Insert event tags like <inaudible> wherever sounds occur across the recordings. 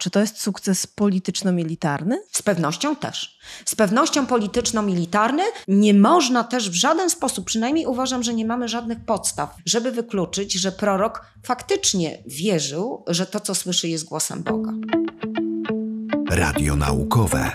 Czy to jest sukces polityczno-militarny? Z pewnością też. Z pewnością polityczno-militarny. Nie można też w żaden sposób, przynajmniej uważam, że nie mamy żadnych podstaw, żeby wykluczyć, że prorok faktycznie wierzył, że to, co słyszy, jest głosem Boga. Radio naukowe.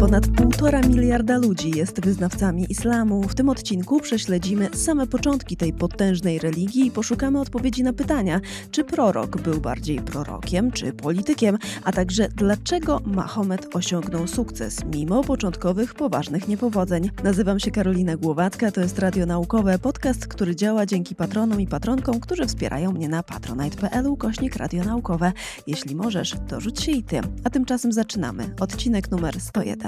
Ponad półtora miliarda ludzi jest wyznawcami islamu. W tym odcinku prześledzimy same początki tej potężnej religii i poszukamy odpowiedzi na pytania, czy prorok był bardziej prorokiem czy politykiem, a także dlaczego Mahomet osiągnął sukces mimo początkowych poważnych niepowodzeń. Nazywam się Karolina Głowacka, to jest Radio Naukowe, podcast, który działa dzięki patronom i patronkom, którzy wspierają mnie na patronite.pl kośnik Radio Naukowe. Jeśli możesz, to rzuć się i ty. A tymczasem zaczynamy. Odcinek numer 101.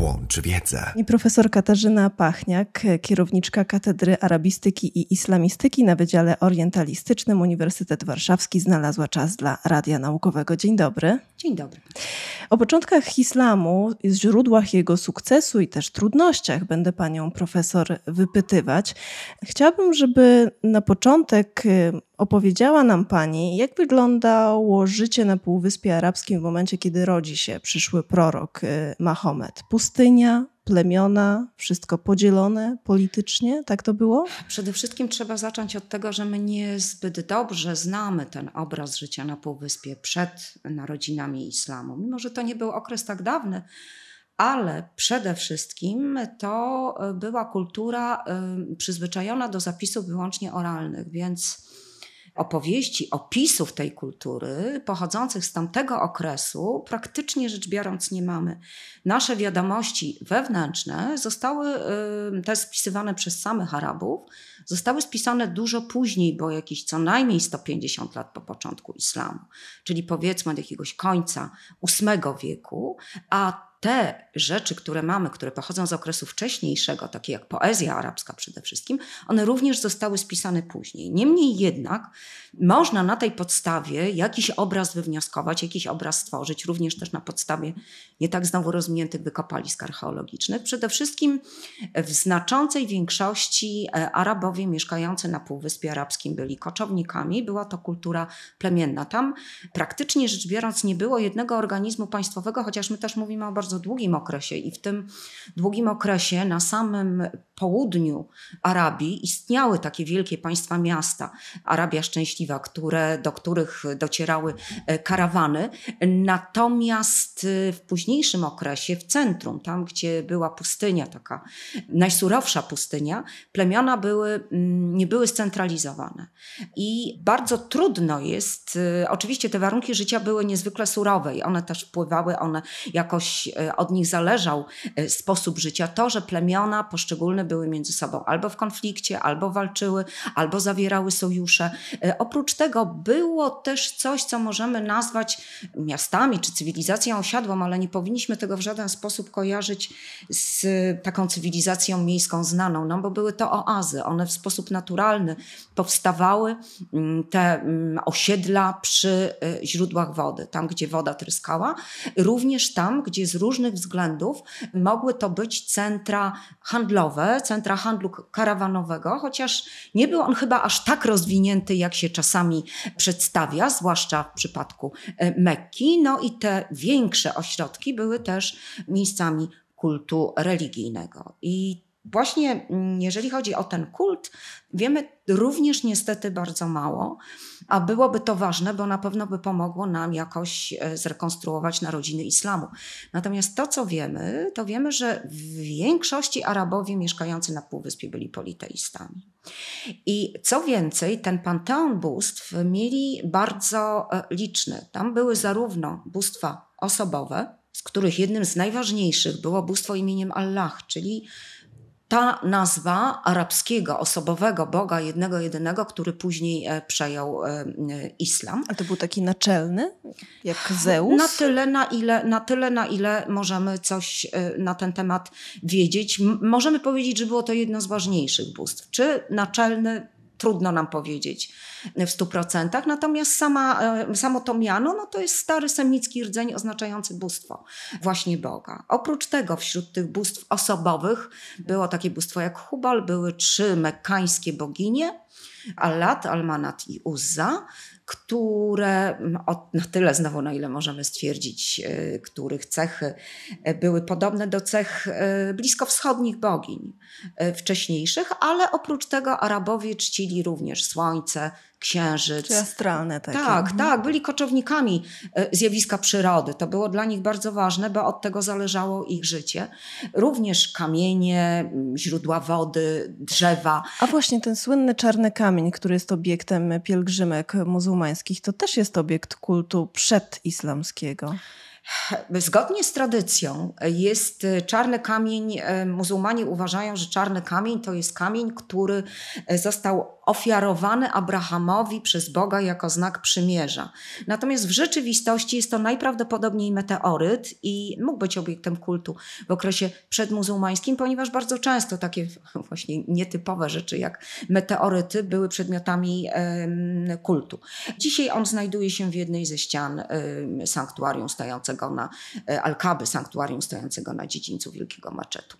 włącz wiedzę. I profesor Katarzyna Pachniak, kierowniczka Katedry Arabistyki i Islamistyki na Wydziale Orientalistycznym Uniwersytet Warszawski, znalazła czas dla Radia Naukowego. Dzień dobry. Dzień dobry. O początkach islamu, źródłach jego sukcesu i też trudnościach będę panią profesor wypytywać. Chciałabym, żeby na początek y, opowiedziała nam pani, jak wyglądało życie na Półwyspie Arabskim w momencie, kiedy rodzi się przyszły prorok y, Mahomet. Pustynia, plemiona, wszystko podzielone politycznie? Tak to było? Przede wszystkim trzeba zacząć od tego, że my niezbyt dobrze znamy ten obraz życia na Półwyspie przed narodzinami islamu. Mimo, że to nie był okres tak dawny, ale przede wszystkim to e, była kultura e, przyzwyczajona do zapisów wyłącznie oralnych, więc opowieści, opisów tej kultury pochodzących z tamtego okresu praktycznie rzecz biorąc nie mamy. Nasze wiadomości wewnętrzne zostały, y, te spisywane przez samych Arabów, zostały spisane dużo później, bo jakieś co najmniej 150 lat po początku islamu, czyli powiedzmy od jakiegoś końca VIII wieku, a te rzeczy, które mamy, które pochodzą z okresu wcześniejszego, takie jak poezja arabska przede wszystkim, one również zostały spisane później. Niemniej jednak można na tej podstawie jakiś obraz wywnioskować, jakiś obraz stworzyć, również też na podstawie nie tak znowu rozmiętych wykopalisk archeologicznych. Przede wszystkim w znaczącej większości e, Arabowie mieszkający na Półwyspie Arabskim byli koczownikami, była to kultura plemienna. Tam praktycznie rzecz biorąc nie było jednego organizmu państwowego, chociaż my też mówimy o bardzo bardzo długim okresie i w tym długim okresie na samym południu Arabii istniały takie wielkie państwa miasta, Arabia Szczęśliwa, które, do których docierały e, karawany. Natomiast e, w późniejszym okresie w centrum, tam gdzie była pustynia, taka najsurowsza pustynia, plemiona były, mm, nie były scentralizowane. I bardzo trudno jest, e, oczywiście te warunki życia były niezwykle surowe i one też wpływały, one jakoś Y, od nich zależał y, sposób życia, to, że plemiona poszczególne były między sobą albo w konflikcie, albo walczyły, albo zawierały sojusze. Y, oprócz tego było też coś, co możemy nazwać miastami czy cywilizacją osiadłą, ale nie powinniśmy tego w żaden sposób kojarzyć z taką cywilizacją miejską znaną, no bo były to oazy. One w sposób naturalny powstawały, mm, te mm, osiedla przy źródłach wody, tam gdzie woda tryskała, również tam, gdzie z różnych różnych względów mogły to być centra handlowe, centra handlu karawanowego, chociaż nie był on chyba aż tak rozwinięty, jak się czasami przedstawia, zwłaszcza w przypadku e, Mekki. No i te większe ośrodki były też miejscami kultu religijnego. I właśnie mm, jeżeli chodzi o ten kult, wiemy również niestety bardzo mało a byłoby to ważne, bo na pewno by pomogło nam jakoś e, zrekonstruować narodziny islamu. Natomiast to, co wiemy, to wiemy, że w większości Arabowie mieszkający na Półwyspie byli politeistami. I co więcej, ten panteon bóstw mieli bardzo e, liczny. Tam były zarówno bóstwa osobowe, z których jednym z najważniejszych było bóstwo imieniem Allah, czyli ta nazwa arabskiego, osobowego Boga, jednego, jedynego, który później e, przejął e, e, islam. A to był taki naczelny, jak Zeus? Na tyle, na ile, na tyle, na ile możemy coś na ten temat wiedzieć. Możemy powiedzieć, że było to jedno z ważniejszych bóstw. Czy naczelny trudno nam powiedzieć e, w 100%. Natomiast sama, e, samo to miano no to jest stary semicki rdzeń oznaczający bóstwo, właśnie Boga. Oprócz tego wśród tych bóstw osobowych było takie bóstwo jak Hubal, były trzy mekańskie boginie, Alat, Almanat i Uzza które mm, o, na no tyle znowu, na ile możemy stwierdzić, e, których cechy e, były podobne do cech e, bliskowschodnich bogiń wcześniejszych, ale oprócz tego Arabowie czcili również słońce, księżyc. Czy astralne takie. Tak, mhm. tak. Byli koczownikami e, zjawiska przyrody. To było dla nich bardzo ważne, bo od tego zależało ich życie. Również kamienie, źródła wody, drzewa. A właśnie ten słynny czarny kamień, który jest obiektem pielgrzymek muzułmańskich, to też jest obiekt kultu przedislamskiego. Zgodnie z tradycją jest e, czarny kamień, e, muzułmanie uważają, że czarny kamień to jest kamień, który e, został ofiarowany Abrahamowi przez Boga jako znak przymierza. Natomiast w rzeczywistości jest to najprawdopodobniej meteoryt i mógł być obiektem kultu w okresie przedmuzułmańskim, ponieważ bardzo często takie <laughs> właśnie nietypowe rzeczy jak meteoryty były przedmiotami kultu. Dzisiaj on znajduje się w jednej ze ścian sanktuarium stojącego stojącego na e, Alkaby, sanktuarium stojącego na dziedzińcu Wielkiego Maczetu.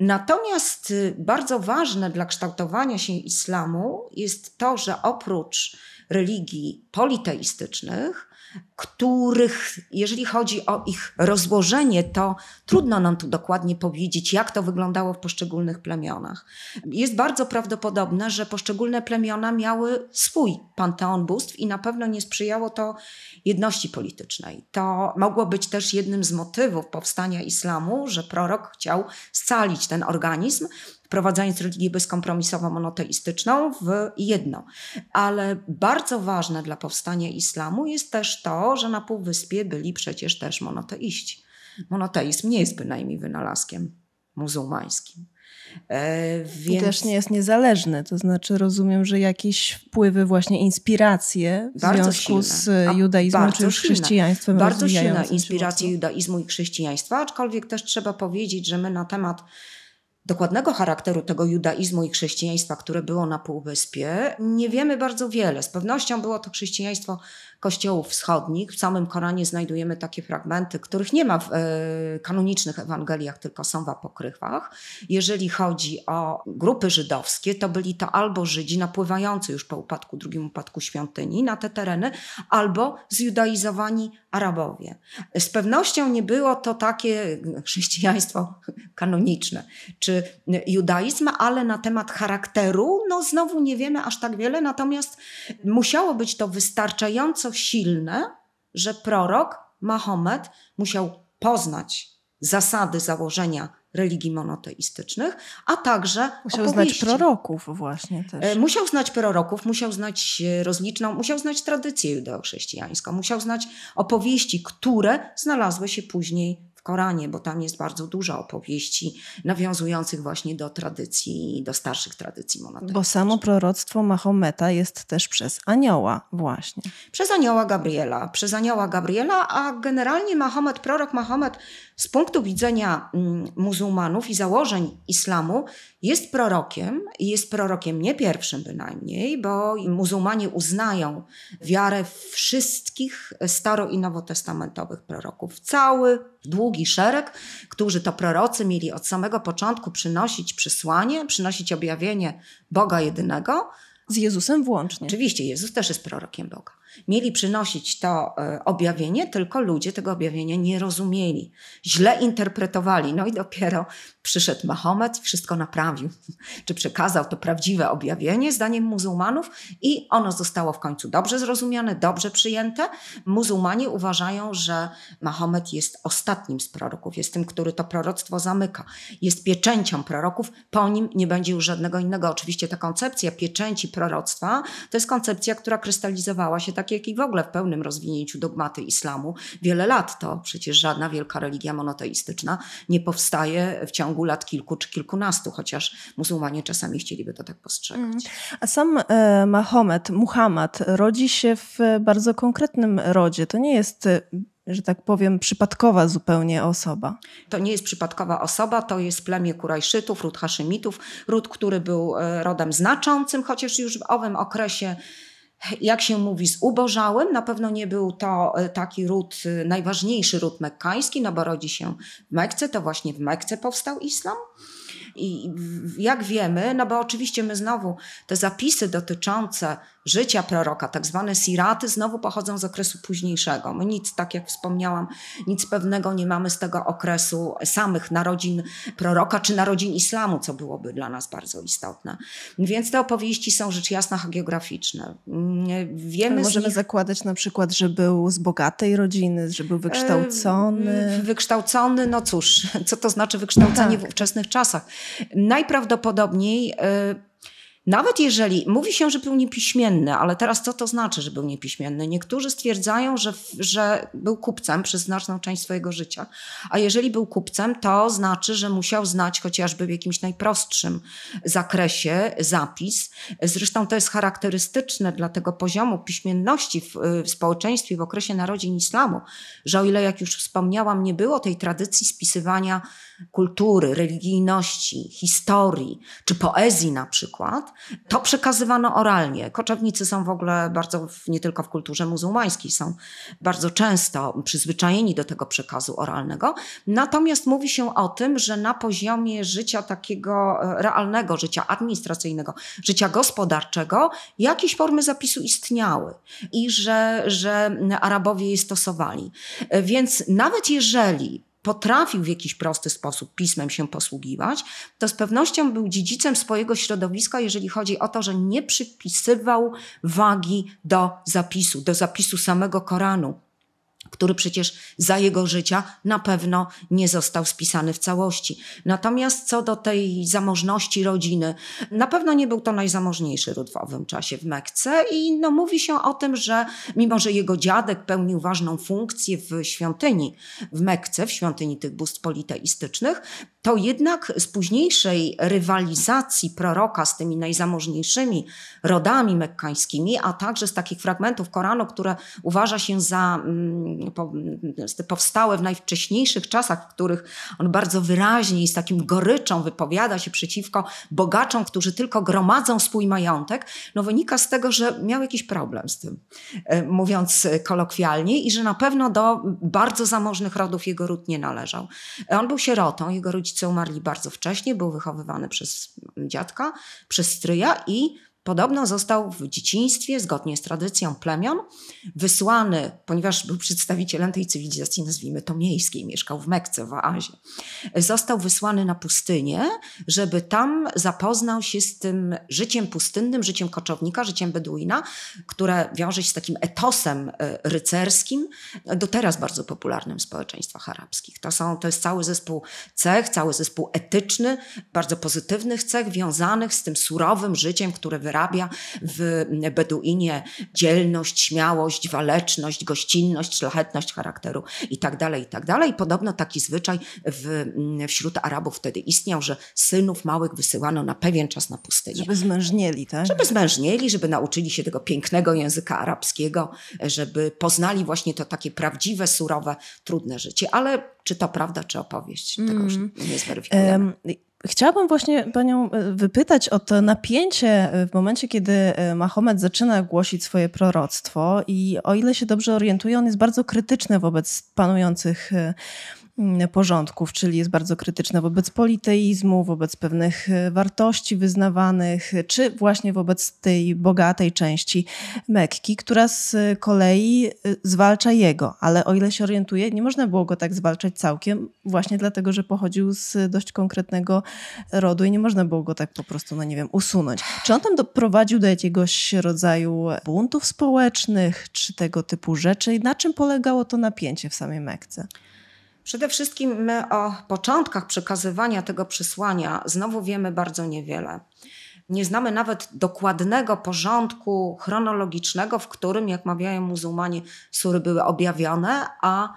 Natomiast y, bardzo ważne dla kształtowania się islamu jest to, że oprócz religii politeistycznych, których, jeżeli chodzi o ich rozłożenie, to trudno nam tu dokładnie powiedzieć, jak to wyglądało w poszczególnych plemionach. Jest bardzo prawdopodobne, że poszczególne plemiona miały swój panteon bóstw i na pewno nie sprzyjało to jedności politycznej. To mogło być też jednym z motywów powstania islamu, że prorok chciał scalić ten organizm, wprowadzając religię bezkompromisowo monoteistyczną w jedno. Ale bardzo ważne dla powstania islamu jest też to, że na Półwyspie byli przecież też monoteiści. Monoteizm nie jest bynajmniej wynalazkiem muzułmańskim. E, więc... I też nie jest niezależny, to znaczy rozumiem, że jakieś wpływy, właśnie inspiracje w bardzo związku silne. z judaizmem czy już chrześcijaństwem Bardzo silna inspiracje judaizmu i chrześcijaństwa, aczkolwiek też trzeba powiedzieć, że my na temat dokładnego charakteru tego judaizmu i chrześcijaństwa, które było na Półwyspie, nie wiemy bardzo wiele. Z pewnością było to chrześcijaństwo kościołów wschodnich. W samym Koranie znajdujemy takie fragmenty, których nie ma w e, kanonicznych Ewangeliach, tylko są w apokryfach. Jeżeli chodzi o grupy żydowskie, to byli to albo Żydzi napływający już po upadku, drugim upadku świątyni na te tereny, albo zjudaizowani Arabowie. Z pewnością nie było to takie chrześcijaństwo <laughs> kanoniczne, czy czy judaizm, ale na temat charakteru, no znowu nie wiemy aż tak wiele, natomiast musiało być to wystarczająco silne, że prorok Mahomet musiał poznać zasady założenia religii monoteistycznych, a także musiał opowieści. znać proroków właśnie też. E, musiał znać proroków, musiał znać rozliczną, musiał znać tradycję judeochrześcijańską, musiał znać opowieści, które znalazły się później Koranie, bo tam jest bardzo dużo opowieści nawiązujących właśnie do tradycji, do starszych tradycji monoteistycznych. Bo samo proroctwo Mahometa jest też przez anioła właśnie. Przez anioła Gabriela, przez anioła Gabriela, a generalnie Mahomet, prorok Mahomet z punktu widzenia mm, muzułmanów i założeń islamu jest prorokiem i jest prorokiem nie pierwszym bynajmniej, bo muzułmanie uznają wiarę wszystkich staro- i nowotestamentowych proroków. Cały długi szereg, którzy to prorocy mieli od samego początku przynosić przysłanie, przynosić objawienie Boga jedynego. Z Jezusem włącznie. Oczywiście, Jezus też jest prorokiem Boga mieli przynosić to e, objawienie, tylko ludzie tego objawienia nie rozumieli, źle interpretowali. No i dopiero przyszedł Mahomet, wszystko naprawił, czy przekazał to prawdziwe objawienie, zdaniem muzułmanów, i ono zostało w końcu dobrze zrozumiane, dobrze przyjęte. Muzułmanie uważają, że Mahomet jest ostatnim z proroków, jest tym, który to proroctwo zamyka, jest pieczęcią proroków, po nim nie będzie już żadnego innego. Oczywiście ta koncepcja pieczęci proroctwa to jest koncepcja, która krystalizowała się tak tak jak i w ogóle w pełnym rozwinięciu dogmaty islamu. Wiele lat to przecież żadna wielka religia monoteistyczna nie powstaje w ciągu lat kilku czy kilkunastu, chociaż muzułmanie czasami chcieliby to tak postrzegać. Mhm. A sam e, Mahomet, Muhammad rodzi się w bardzo konkretnym rodzie. To nie jest e, że tak powiem, przypadkowa zupełnie osoba. To nie jest przypadkowa osoba, to jest plemię Kurajszytów, ród Haszymitów, ród, który był e, rodem znaczącym, chociaż już w owym okresie jak się mówi, zubożałym. Na pewno nie był to e, taki ród, e, najważniejszy ród mekkański, no bo rodzi się w Mekce, to właśnie w Mekce powstał islam. I jak wiemy, no bo oczywiście my znowu te zapisy dotyczące życia proroka, tak zwane siraty, znowu pochodzą z okresu późniejszego. My nic, tak jak wspomniałam, nic pewnego nie mamy z tego okresu samych narodzin proroka czy narodzin islamu, co byłoby dla nas bardzo istotne. Więc te opowieści są rzecz jasna hagiograficzne. Mm, wiemy możemy nich... zakładać na przykład, że był z bogatej rodziny, że był wykształcony. Mm, wykształcony, no cóż, co to znaczy wykształcenie tak. w ówczesnych czasach? Najprawdopodobniej y, nawet jeżeli mówi się, że był niepiśmienny, ale teraz co to znaczy, że był niepiśmienny? Niektórzy stwierdzają, że, że był kupcem przez znaczną część swojego życia, a jeżeli był kupcem, to znaczy, że musiał znać chociażby w jakimś najprostszym zakresie zapis. Zresztą to jest charakterystyczne dla tego poziomu piśmienności w, w społeczeństwie w okresie narodzin islamu, że o ile, jak już wspomniałam, nie było tej tradycji spisywania kultury, religijności, historii czy poezji na przykład, to przekazywano oralnie. Koczownicy są w ogóle bardzo, nie tylko w kulturze muzułmańskiej, są bardzo często przyzwyczajeni do tego przekazu oralnego. Natomiast mówi się o tym, że na poziomie życia takiego e, realnego, życia administracyjnego, życia gospodarczego, jakieś formy zapisu istniały i że, że Arabowie je stosowali. E, więc nawet jeżeli potrafił w jakiś prosty sposób pismem się posługiwać, to z pewnością był dziedzicem swojego środowiska, jeżeli chodzi o to, że nie przypisywał wagi do zapisu, do zapisu samego Koranu który przecież za jego życia na pewno nie został spisany w całości. Natomiast co do tej zamożności rodziny, na pewno nie był to najzamożniejszy ród w owym czasie w Mekce i no, mówi się o tym, że mimo, że jego dziadek pełnił ważną funkcję w świątyni w Mekce, w świątyni tych bóstw politeistycznych, to jednak z późniejszej rywalizacji proroka z tymi najzamożniejszymi rodami mekkańskimi, a także z takich fragmentów Koranu, które uważa się za mm, powstałe w najwcześniejszych czasach, w których on bardzo wyraźnie i z takim goryczą wypowiada się przeciwko bogaczom, którzy tylko gromadzą swój majątek, no wynika z tego, że miał jakiś problem z tym, e, mówiąc e, kolokwialnie, i że na pewno do bardzo zamożnych rodów jego ród nie należał. E, on był sierotą, jego rodzice umarli bardzo wcześnie, był wychowywany przez dziadka, przez stryja i Podobno został w dzieciństwie, zgodnie z tradycją plemion, wysłany, ponieważ był przedstawicielem tej cywilizacji, nazwijmy to miejskiej, mieszkał w Mekce, w Oazie. Został wysłany na pustynię, żeby tam zapoznał się z tym życiem pustynnym, życiem koczownika, życiem beduina, które wiąże się z takim etosem e, rycerskim, do teraz bardzo popularnym w społeczeństwach arabskich. To, są, to jest cały zespół cech, cały zespół etyczny, bardzo pozytywnych cech, wiązanych z tym surowym życiem, które wyrabia w Beduinie dzielność, śmiałość, waleczność, gościnność, szlachetność charakteru itd. itd. I tak tak podobno taki zwyczaj w, mm, wśród Arabów wtedy istniał, że synów małych wysyłano na pewien czas na pustynię. Żeby zmężnieli, tak? Żeby zmężnieli, żeby nauczyli się tego pięknego języka arabskiego, żeby poznali właśnie to takie prawdziwe, surowe, trudne życie. Ale czy to prawda, czy opowieść? Tego już mm. nie zweryfikujemy. Um Chciałabym właśnie Panią e, wypytać o to napięcie e, w momencie, kiedy e, Mahomet zaczyna głosić swoje proroctwo i o ile się dobrze orientuje, on jest bardzo krytyczny wobec panujących Mm, porządków, czyli jest bardzo krytyczna wobec politeizmu, wobec pewnych e, wartości wyznawanych, czy właśnie wobec tej bogatej części Mekki, która z kolei e, zwalcza jego, ale o ile się orientuje, nie można było go tak zwalczać całkiem, właśnie dlatego, że pochodził z dość konkretnego rodu i nie można było go tak po prostu, no nie wiem, usunąć. Czy on tam doprowadził do jakiegoś rodzaju buntów społecznych, czy tego typu rzeczy? I na czym polegało to napięcie w samej Mekce? Przede wszystkim my o początkach przekazywania tego przysłania znowu wiemy bardzo niewiele. Nie znamy nawet dokładnego porządku chronologicznego, w którym, jak mawiają muzułmanie, sury były objawione, a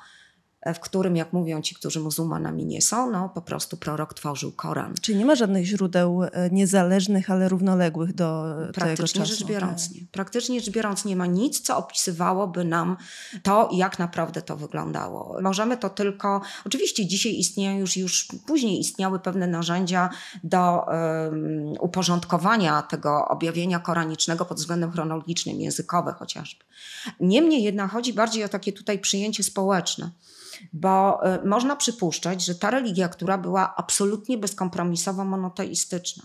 E, w którym, jak mówią ci, którzy muzułmanami nie są, no po prostu prorok tworzył Koran. Czyli nie ma żadnych źródeł e, niezależnych, ale równoległych do praktycznie tego czasu. Rzecz biorąc, tak. nie. Praktycznie rzecz biorąc nie ma nic, co opisywałoby nam to, jak naprawdę to wyglądało. Możemy to tylko, oczywiście dzisiaj istnieją już, już później istniały pewne narzędzia do um, uporządkowania tego objawienia koranicznego pod względem chronologicznym, językowe chociażby. Niemniej jednak chodzi bardziej o takie tutaj przyjęcie społeczne bo y, można przypuszczać, że ta religia, która była absolutnie bezkompromisowo monoteistyczna,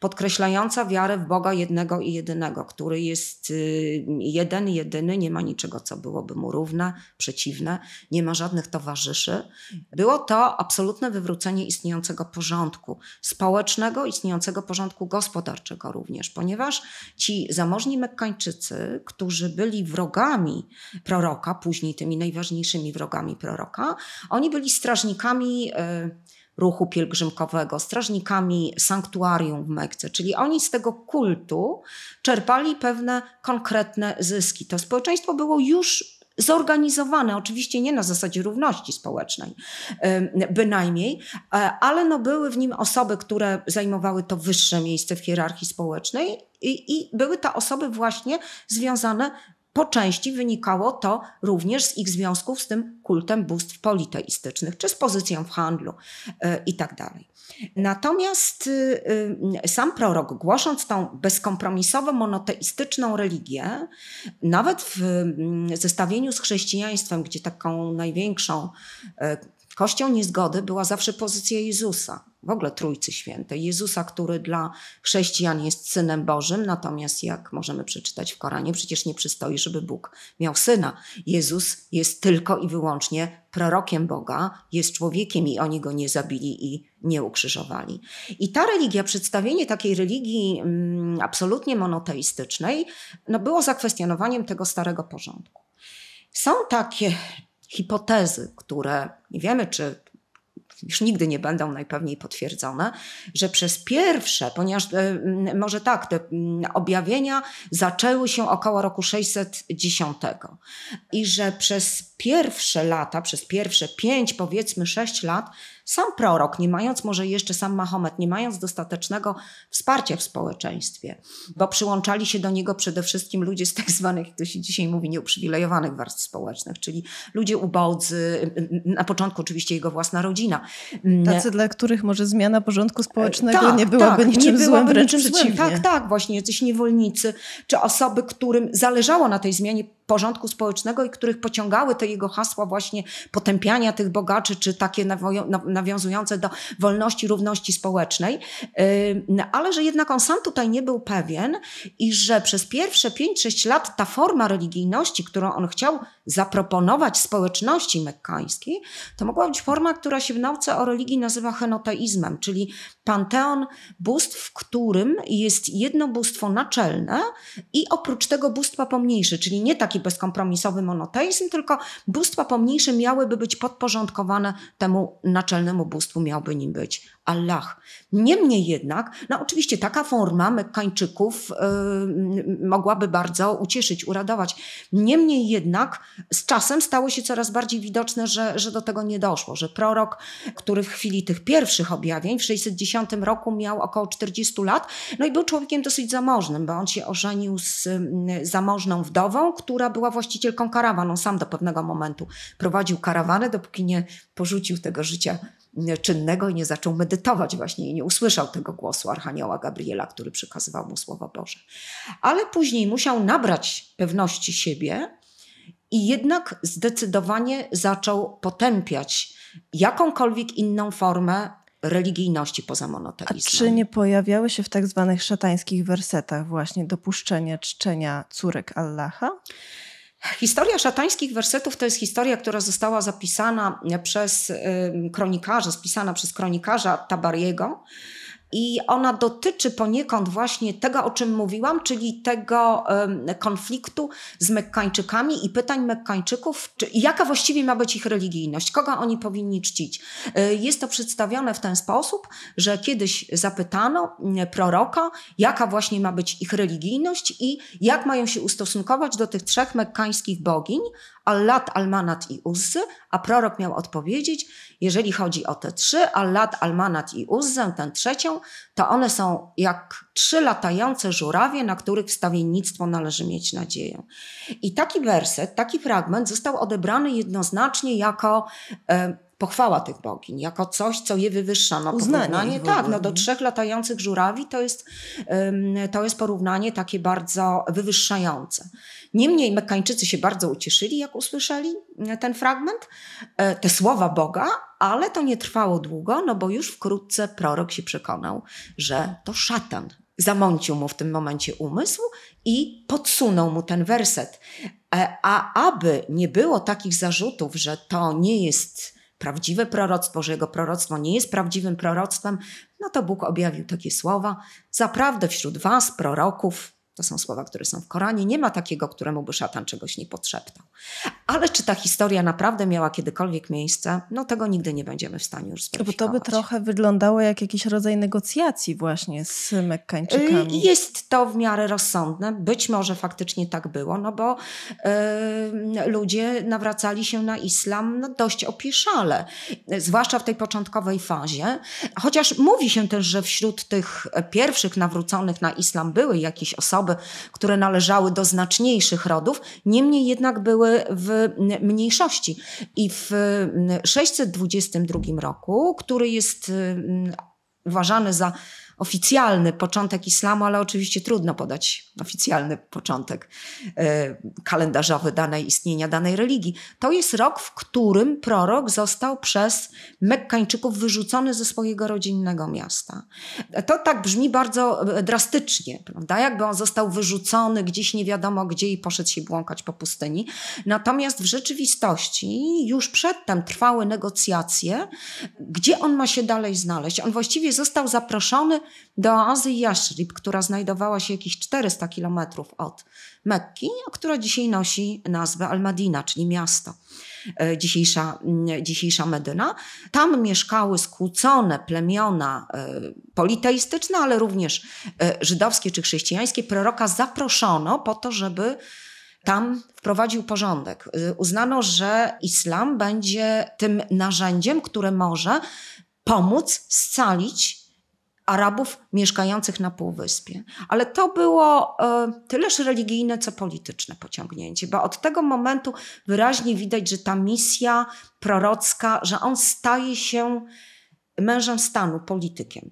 podkreślająca wiarę w Boga jednego i jedynego, który jest y, jeden, jedyny, nie ma niczego, co byłoby mu równe, przeciwne, nie ma żadnych towarzyszy, było to absolutne wywrócenie istniejącego porządku społecznego, istniejącego porządku gospodarczego również, ponieważ ci zamożni Mekkańczycy, którzy byli wrogami proroka, później tymi najważniejszymi wrogami proroka, Polaka. Oni byli strażnikami e, ruchu pielgrzymkowego, strażnikami sanktuarium w Mekce, czyli oni z tego kultu czerpali pewne konkretne zyski. To społeczeństwo było już zorganizowane, oczywiście nie na zasadzie równości społecznej, e, bynajmniej, e, ale no były w nim osoby, które zajmowały to wyższe miejsce w hierarchii społecznej i, i były to osoby właśnie związane po części wynikało to również z ich związków z tym kultem bóstw politeistycznych, czy z pozycją w handlu e, itd. Tak Natomiast y, y, sam prorok, głosząc tą bezkompromisowo monoteistyczną religię, nawet w mm, zestawieniu z chrześcijaństwem, gdzie taką największą e, Kością niezgody była zawsze pozycja Jezusa, w ogóle Trójcy Świętej. Jezusa, który dla chrześcijan jest synem Bożym, natomiast jak możemy przeczytać w Koranie, przecież nie przystoi, żeby Bóg miał syna. Jezus jest tylko i wyłącznie prorokiem Boga, jest człowiekiem i oni go nie zabili i nie ukrzyżowali. I ta religia, przedstawienie takiej religii mm, absolutnie monoteistycznej, no było zakwestionowaniem tego starego porządku. Są takie hipotezy, które nie wiemy, czy już nigdy nie będą najpewniej potwierdzone, że przez pierwsze, ponieważ e, może tak, te objawienia zaczęły się około roku 610 i że przez pierwsze lata, przez pierwsze 5, powiedzmy 6 lat, sam prorok, nie mając może jeszcze sam Mahomet, nie mając dostatecznego wsparcia w społeczeństwie, bo przyłączali się do niego przede wszystkim ludzie z tak zwanych, jak to się dzisiaj mówi, nieuprzywilejowanych warstw społecznych, czyli ludzie ubodzy, na początku oczywiście jego własna rodzina. Mm. Tacy, dla których może zmiana porządku e, społecznego tak, nie byłaby tak, niczym nie byłaby złym, niczym złym. Tak, tak, właśnie jacyś niewolnicy, czy osoby, którym zależało na tej zmianie porządku społecznego i których pociągały te jego hasła właśnie potępiania tych bogaczy, czy takie nawojo, nawiązujące do wolności, równości społecznej, ale że jednak on sam tutaj nie był pewien i że przez pierwsze 5-6 lat ta forma religijności, którą on chciał zaproponować społeczności mekkańskiej, to mogła być forma, która się w nauce o religii nazywa henoteizmem, czyli panteon bóstw, w którym jest jedno bóstwo naczelne i oprócz tego bóstwa pomniejsze, czyli nie taki bezkompromisowy monoteizm, tylko bóstwa pomniejsze miałyby być podporządkowane temu naczelnemu totalnemu bóstwu miałby nim być Allah. Niemniej jednak, no oczywiście taka forma Mekkańczyków y, mogłaby bardzo ucieszyć, uradować. Niemniej jednak z czasem stało się coraz bardziej widoczne, że, że do tego nie doszło, że prorok, który w chwili tych pierwszych objawień w 610 roku miał około 40 lat, no i był człowiekiem dosyć zamożnym, bo on się ożenił z zamożną wdową, która była właścicielką karawan. On sam do pewnego momentu prowadził karawany, dopóki nie porzucił tego życia czynnego i nie zaczął medytować właśnie i nie usłyszał tego głosu Archanioła Gabriela, który przekazywał mu Słowo Boże. Ale później musiał nabrać pewności siebie i jednak zdecydowanie zaczął potępiać jakąkolwiek inną formę religijności poza monoteizmem. A czy nie pojawiały się w tak zwanych szatańskich wersetach właśnie dopuszczenie czczenia córek Allaha? Historia szatańskich wersetów to jest historia, która została zapisana przez kronikarza, spisana przez kronikarza Tabariego i ona dotyczy poniekąd właśnie tego, o czym mówiłam, czyli tego konfliktu z Mekkańczykami i pytań Mekkańczyków, czy, jaka właściwie ma być ich religijność, kogo oni powinni czcić. E, jest to przedstawione w ten sposób, że kiedyś zapytano proroka, jaka właśnie ma być ich religijność i jak mają się ustosunkować do tych trzech mekkańskich bogiń, Allat, Almanat i Uzzę, a prorok miał odpowiedzieć, jeżeli chodzi o te trzy, Allat, Almanat i Uzzę, tę trzecią, to one są jak trzy latające żurawie, na których wstawiennictwo należy mieć nadzieję. I taki werset, taki fragment został odebrany jednoznacznie jako e, pochwała tych bogiń, jako coś, co je wywyższa. No, Uznanie. Tak, no do trzech latających żurawi to jest, to jest porównanie takie bardzo wywyższające. Niemniej mekańczycy się bardzo ucieszyli, jak usłyszeli e, ten fragment, e, te słowa Boga, ale to nie trwało długo, no bo już wkrótce prorok się przekonał, że to szatan zamącił mu w tym momencie umysł i podsunął mu ten werset. E, a aby nie było takich zarzutów, że to nie jest prawdziwe proroctwo, że jego proroctwo nie jest prawdziwym proroctwem, no to Bóg objawił takie słowa: Zaprawdę wśród was, proroków, to są słowa, które są w Koranie. Nie ma takiego, któremu by szatan czegoś nie podszeptał. Ale czy ta historia naprawdę miała kiedykolwiek miejsce? No tego nigdy nie będziemy w stanie już zweryfikować. Bo to by trochę wyglądało jak jakiś rodzaj negocjacji właśnie z Mekkańczykami. Y, jest to w miarę rozsądne. Być może faktycznie tak było, no bo yy, ludzie nawracali się na islam no, dość opieszale. Zwłaszcza w tej początkowej fazie. Chociaż mówi się też, że wśród tych pierwszych nawróconych na islam były jakieś osoby, osoby, które należały do znaczniejszych rodów, niemniej jednak były w mniejszości. I w 622 roku, który jest mm, uważany za oficjalny początek islamu, ale oczywiście trudno podać oficjalny początek e, kalendarzowy danej istnienia danej religii. To jest rok, w którym prorok został przez Mekkańczyków wyrzucony ze swojego rodzinnego miasta. To tak brzmi bardzo e, drastycznie, prawda? Jakby on został wyrzucony gdzieś nie wiadomo gdzie i poszedł się błąkać po pustyni. Natomiast w rzeczywistości już przedtem trwały negocjacje, gdzie on ma się dalej znaleźć. On właściwie został zaproszony do Azji Jaszrib, która znajdowała się jakieś 400 kilometrów od Mekki, a która dzisiaj nosi nazwę Al-Madina, czyli miasto, e, dzisiejsza, dzisiejsza Medyna. Tam mieszkały skłócone plemiona e, politeistyczne, ale również e, żydowskie czy chrześcijańskie. Proroka zaproszono po to, żeby tam wprowadził porządek. Uznano, że islam będzie tym narzędziem, które może pomóc scalić Arabów mieszkających na Półwyspie. Ale to było y, tyleż religijne, co polityczne pociągnięcie, bo od tego momentu wyraźnie widać, że ta misja prorocka, że on staje się mężem stanu, politykiem.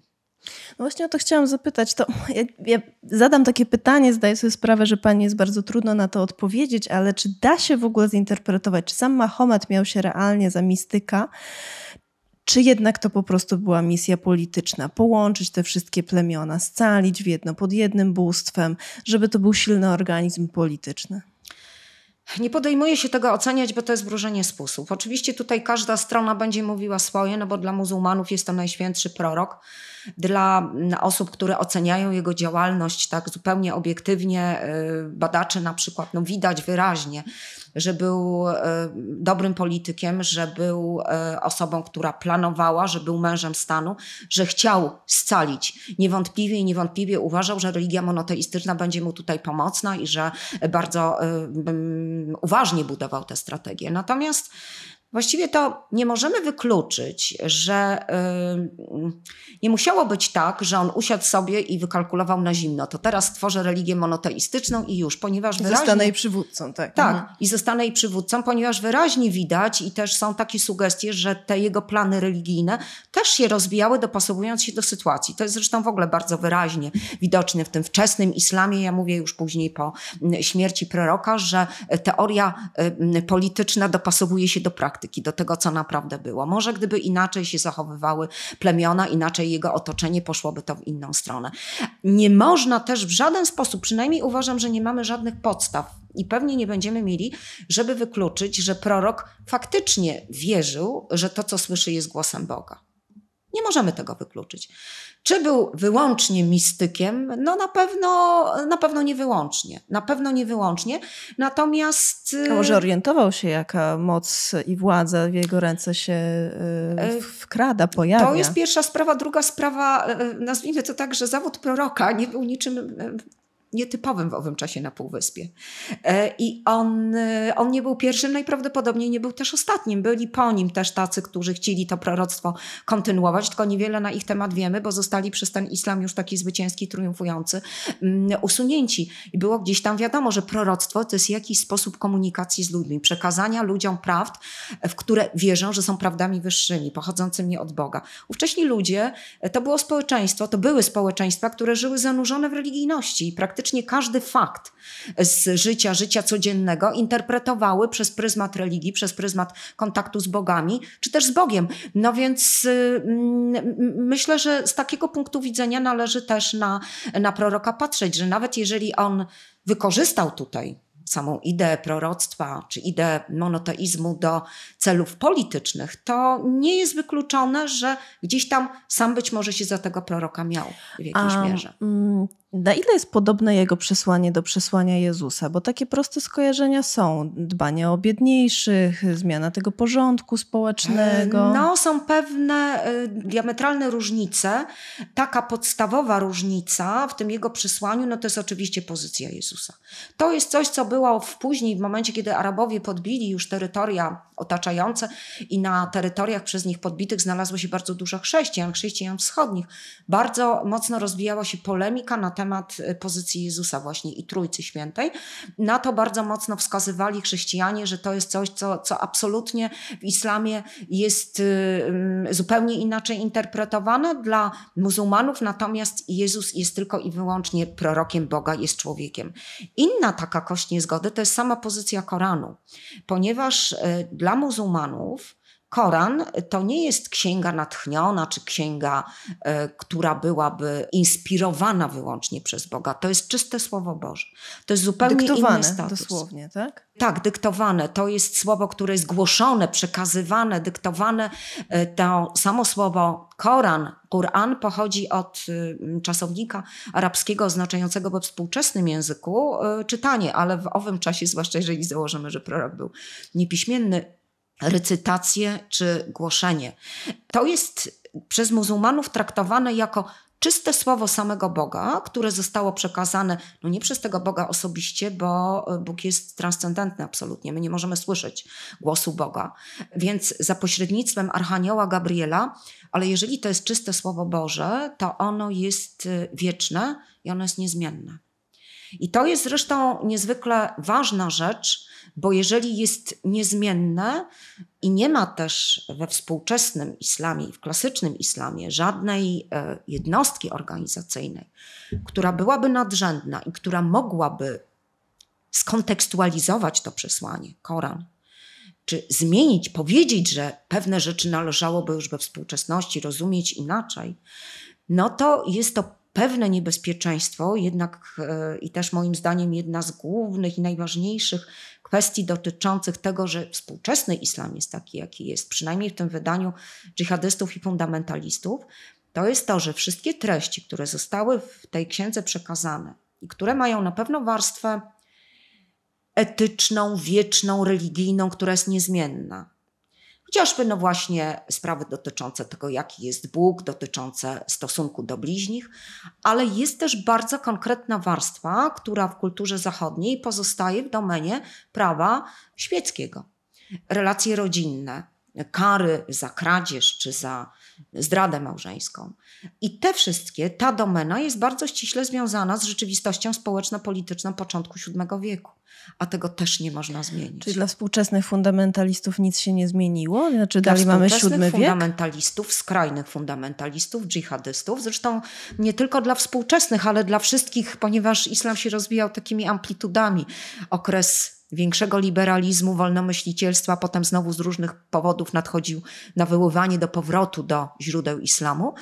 No właśnie o to chciałam zapytać. To ja, ja, zadam takie pytanie, zdaję sobie sprawę, że pani jest bardzo trudno na to odpowiedzieć, ale czy da się w ogóle zinterpretować, czy sam Mahomet miał się realnie za mistyka, czy jednak to po prostu była misja polityczna połączyć te wszystkie plemiona, scalić w jedno pod jednym bóstwem, żeby to był silny organizm polityczny? Nie podejmuję się tego oceniać, bo to jest wróżenie z Oczywiście tutaj każda strona będzie mówiła swoje, no bo dla muzułmanów jest to najświętszy prorok. Dla mm, osób, które oceniają jego działalność tak zupełnie obiektywnie, y, badaczy na przykład, no widać wyraźnie, że był e, dobrym politykiem, że był e, osobą, która planowała, że był mężem stanu, że chciał scalić. Niewątpliwie i niewątpliwie uważał, że religia monoteistyczna będzie mu tutaj pomocna i że bardzo e, uważnie budował te strategie. Natomiast Właściwie to nie możemy wykluczyć, że y, nie musiało być tak, że on usiadł sobie i wykalkulował na zimno. To teraz stworzę religię monoteistyczną i już, ponieważ wyraźnie... Zostanę jej przywódcą, tak. Tak, mhm. i zostanę jej przywódcą, ponieważ wyraźnie widać i też są takie sugestie, że te jego plany religijne też się rozwijały, dopasowując się do sytuacji. To jest zresztą w ogóle bardzo wyraźnie widoczne w tym wczesnym islamie. Ja mówię już później po mm, śmierci proroka, że teoria y, polityczna dopasowuje się do praktyki praktyki, do tego, co naprawdę było. Może gdyby inaczej się zachowywały plemiona, inaczej jego otoczenie, poszłoby to w inną stronę. Nie można też w żaden sposób, przynajmniej uważam, że nie mamy żadnych podstaw i pewnie nie będziemy mieli, żeby wykluczyć, że prorok faktycznie wierzył, że to, co słyszy, jest głosem Boga. Nie możemy tego wykluczyć. Czy był wyłącznie mistykiem? No na pewno, na pewno nie wyłącznie. Na pewno nie wyłącznie. Natomiast... Y, A może orientował się, jaka moc i władza w jego ręce się y, y, wkrada, pojawia? To jest pierwsza sprawa. Druga sprawa, nazwijmy to tak, że zawód proroka nie był niczym nietypowym w owym czasie na Półwyspie. E, I on, e, on nie był pierwszym, najprawdopodobniej nie był też ostatnim. Byli po nim też tacy, którzy chcieli to proroctwo kontynuować, tylko niewiele na ich temat wiemy, bo zostali przez ten islam już taki zwycięski, triumfujący, mm, usunięci. I było gdzieś tam wiadomo, że proroctwo to jest jakiś sposób komunikacji z ludźmi, przekazania ludziom prawd, w które wierzą, że są prawdami wyższymi, pochodzącymi od Boga. Ówcześni ludzie, e, to było społeczeństwo, to były społeczeństwa, które żyły zanurzone w religijności i praktycznie praktycznie każdy fakt z życia, życia codziennego interpretowały przez pryzmat religii, przez pryzmat kontaktu z bogami, czy też z Bogiem. No więc y, myślę, że z takiego punktu widzenia należy też na, na proroka patrzeć, że nawet jeżeli on wykorzystał tutaj samą ideę proroctwa czy ideę monoteizmu do celów politycznych, to nie jest wykluczone, że gdzieś tam sam być może się za tego proroka miał w jakiejś A, mierze. Mm, na ile jest podobne jego przesłanie do przesłania Jezusa? Bo takie proste skojarzenia są. Dbanie o biedniejszych, zmiana tego porządku społecznego. E, no, są pewne e, diametralne różnice. Taka podstawowa różnica w tym jego przesłaniu, no to jest oczywiście pozycja Jezusa. To jest coś, co było w później, w momencie, kiedy Arabowie podbili już terytoria otaczające i na terytoriach przez nich podbitych znalazło się bardzo dużo chrześcijan, chrześcijan wschodnich. Bardzo mocno rozwijała się polemika na temat temat y, pozycji Jezusa właśnie i Trójcy Świętej. Na to bardzo mocno wskazywali chrześcijanie, że to jest coś, co, co absolutnie w islamie jest y, mm, zupełnie inaczej interpretowane. Dla muzułmanów natomiast Jezus jest tylko i wyłącznie prorokiem Boga, jest człowiekiem. Inna taka kość niezgody to jest sama pozycja Koranu, ponieważ y, dla muzułmanów Koran to nie jest księga natchniona czy księga, e, która byłaby inspirowana wyłącznie przez Boga. To jest czyste słowo Boże. To jest zupełnie dyktowane, inny status. dosłownie, tak? Tak, dyktowane. To jest słowo, które jest głoszone, przekazywane, dyktowane. E, to samo słowo Koran, Kur'an pochodzi od y, czasownika arabskiego oznaczającego we współczesnym języku e, czytanie, ale w owym czasie, zwłaszcza jeżeli założymy, że prorok był niepiśmienny, recytację czy głoszenie. To jest przez muzułmanów traktowane jako czyste słowo samego Boga, które zostało przekazane, no nie przez tego Boga osobiście, bo e, Bóg jest transcendentny absolutnie. My nie możemy słyszeć głosu Boga. Więc za pośrednictwem Archanioła Gabriela, ale jeżeli to jest czyste słowo Boże, to ono jest e, wieczne i ono jest niezmienne. I to jest zresztą niezwykle ważna rzecz, bo jeżeli jest niezmienne i nie ma też we współczesnym islamie w klasycznym islamie żadnej e, jednostki organizacyjnej, która byłaby nadrzędna i która mogłaby skontekstualizować to przesłanie, Koran, czy zmienić, powiedzieć, że pewne rzeczy należałoby już we współczesności rozumieć inaczej, no to jest to pewne niebezpieczeństwo, jednak e, i też moim zdaniem jedna z głównych i najważniejszych kwestii dotyczących tego, że współczesny islam jest taki, jaki jest, przynajmniej w tym wydaniu dżihadystów i fundamentalistów, to jest to, że wszystkie treści, które zostały w tej księdze przekazane i które mają na pewno warstwę etyczną, wieczną, religijną, która jest niezmienna, chociażby no właśnie sprawy dotyczące tego, jaki jest Bóg, dotyczące stosunku do bliźnich, ale jest też bardzo konkretna warstwa, która w kulturze zachodniej pozostaje w domenie prawa świeckiego. Relacje rodzinne, kary za kradzież czy za zdradę małżeńską. I te wszystkie, ta domena jest bardzo ściśle związana z rzeczywistością społeczno-polityczną początku VII wieku, a tego też nie można zmienić. Czyli dla współczesnych fundamentalistów nic się nie zmieniło? Znaczy dla dalej mamy VII fundamentalistów, wiek? fundamentalistów, skrajnych fundamentalistów, dżihadystów, zresztą nie tylko dla współczesnych, ale dla wszystkich, ponieważ islam się rozwijał takimi amplitudami. Okres większego liberalizmu, wolnomyślicielstwa, potem znowu z różnych powodów nadchodził nawoływanie do powrotu do źródeł islamu.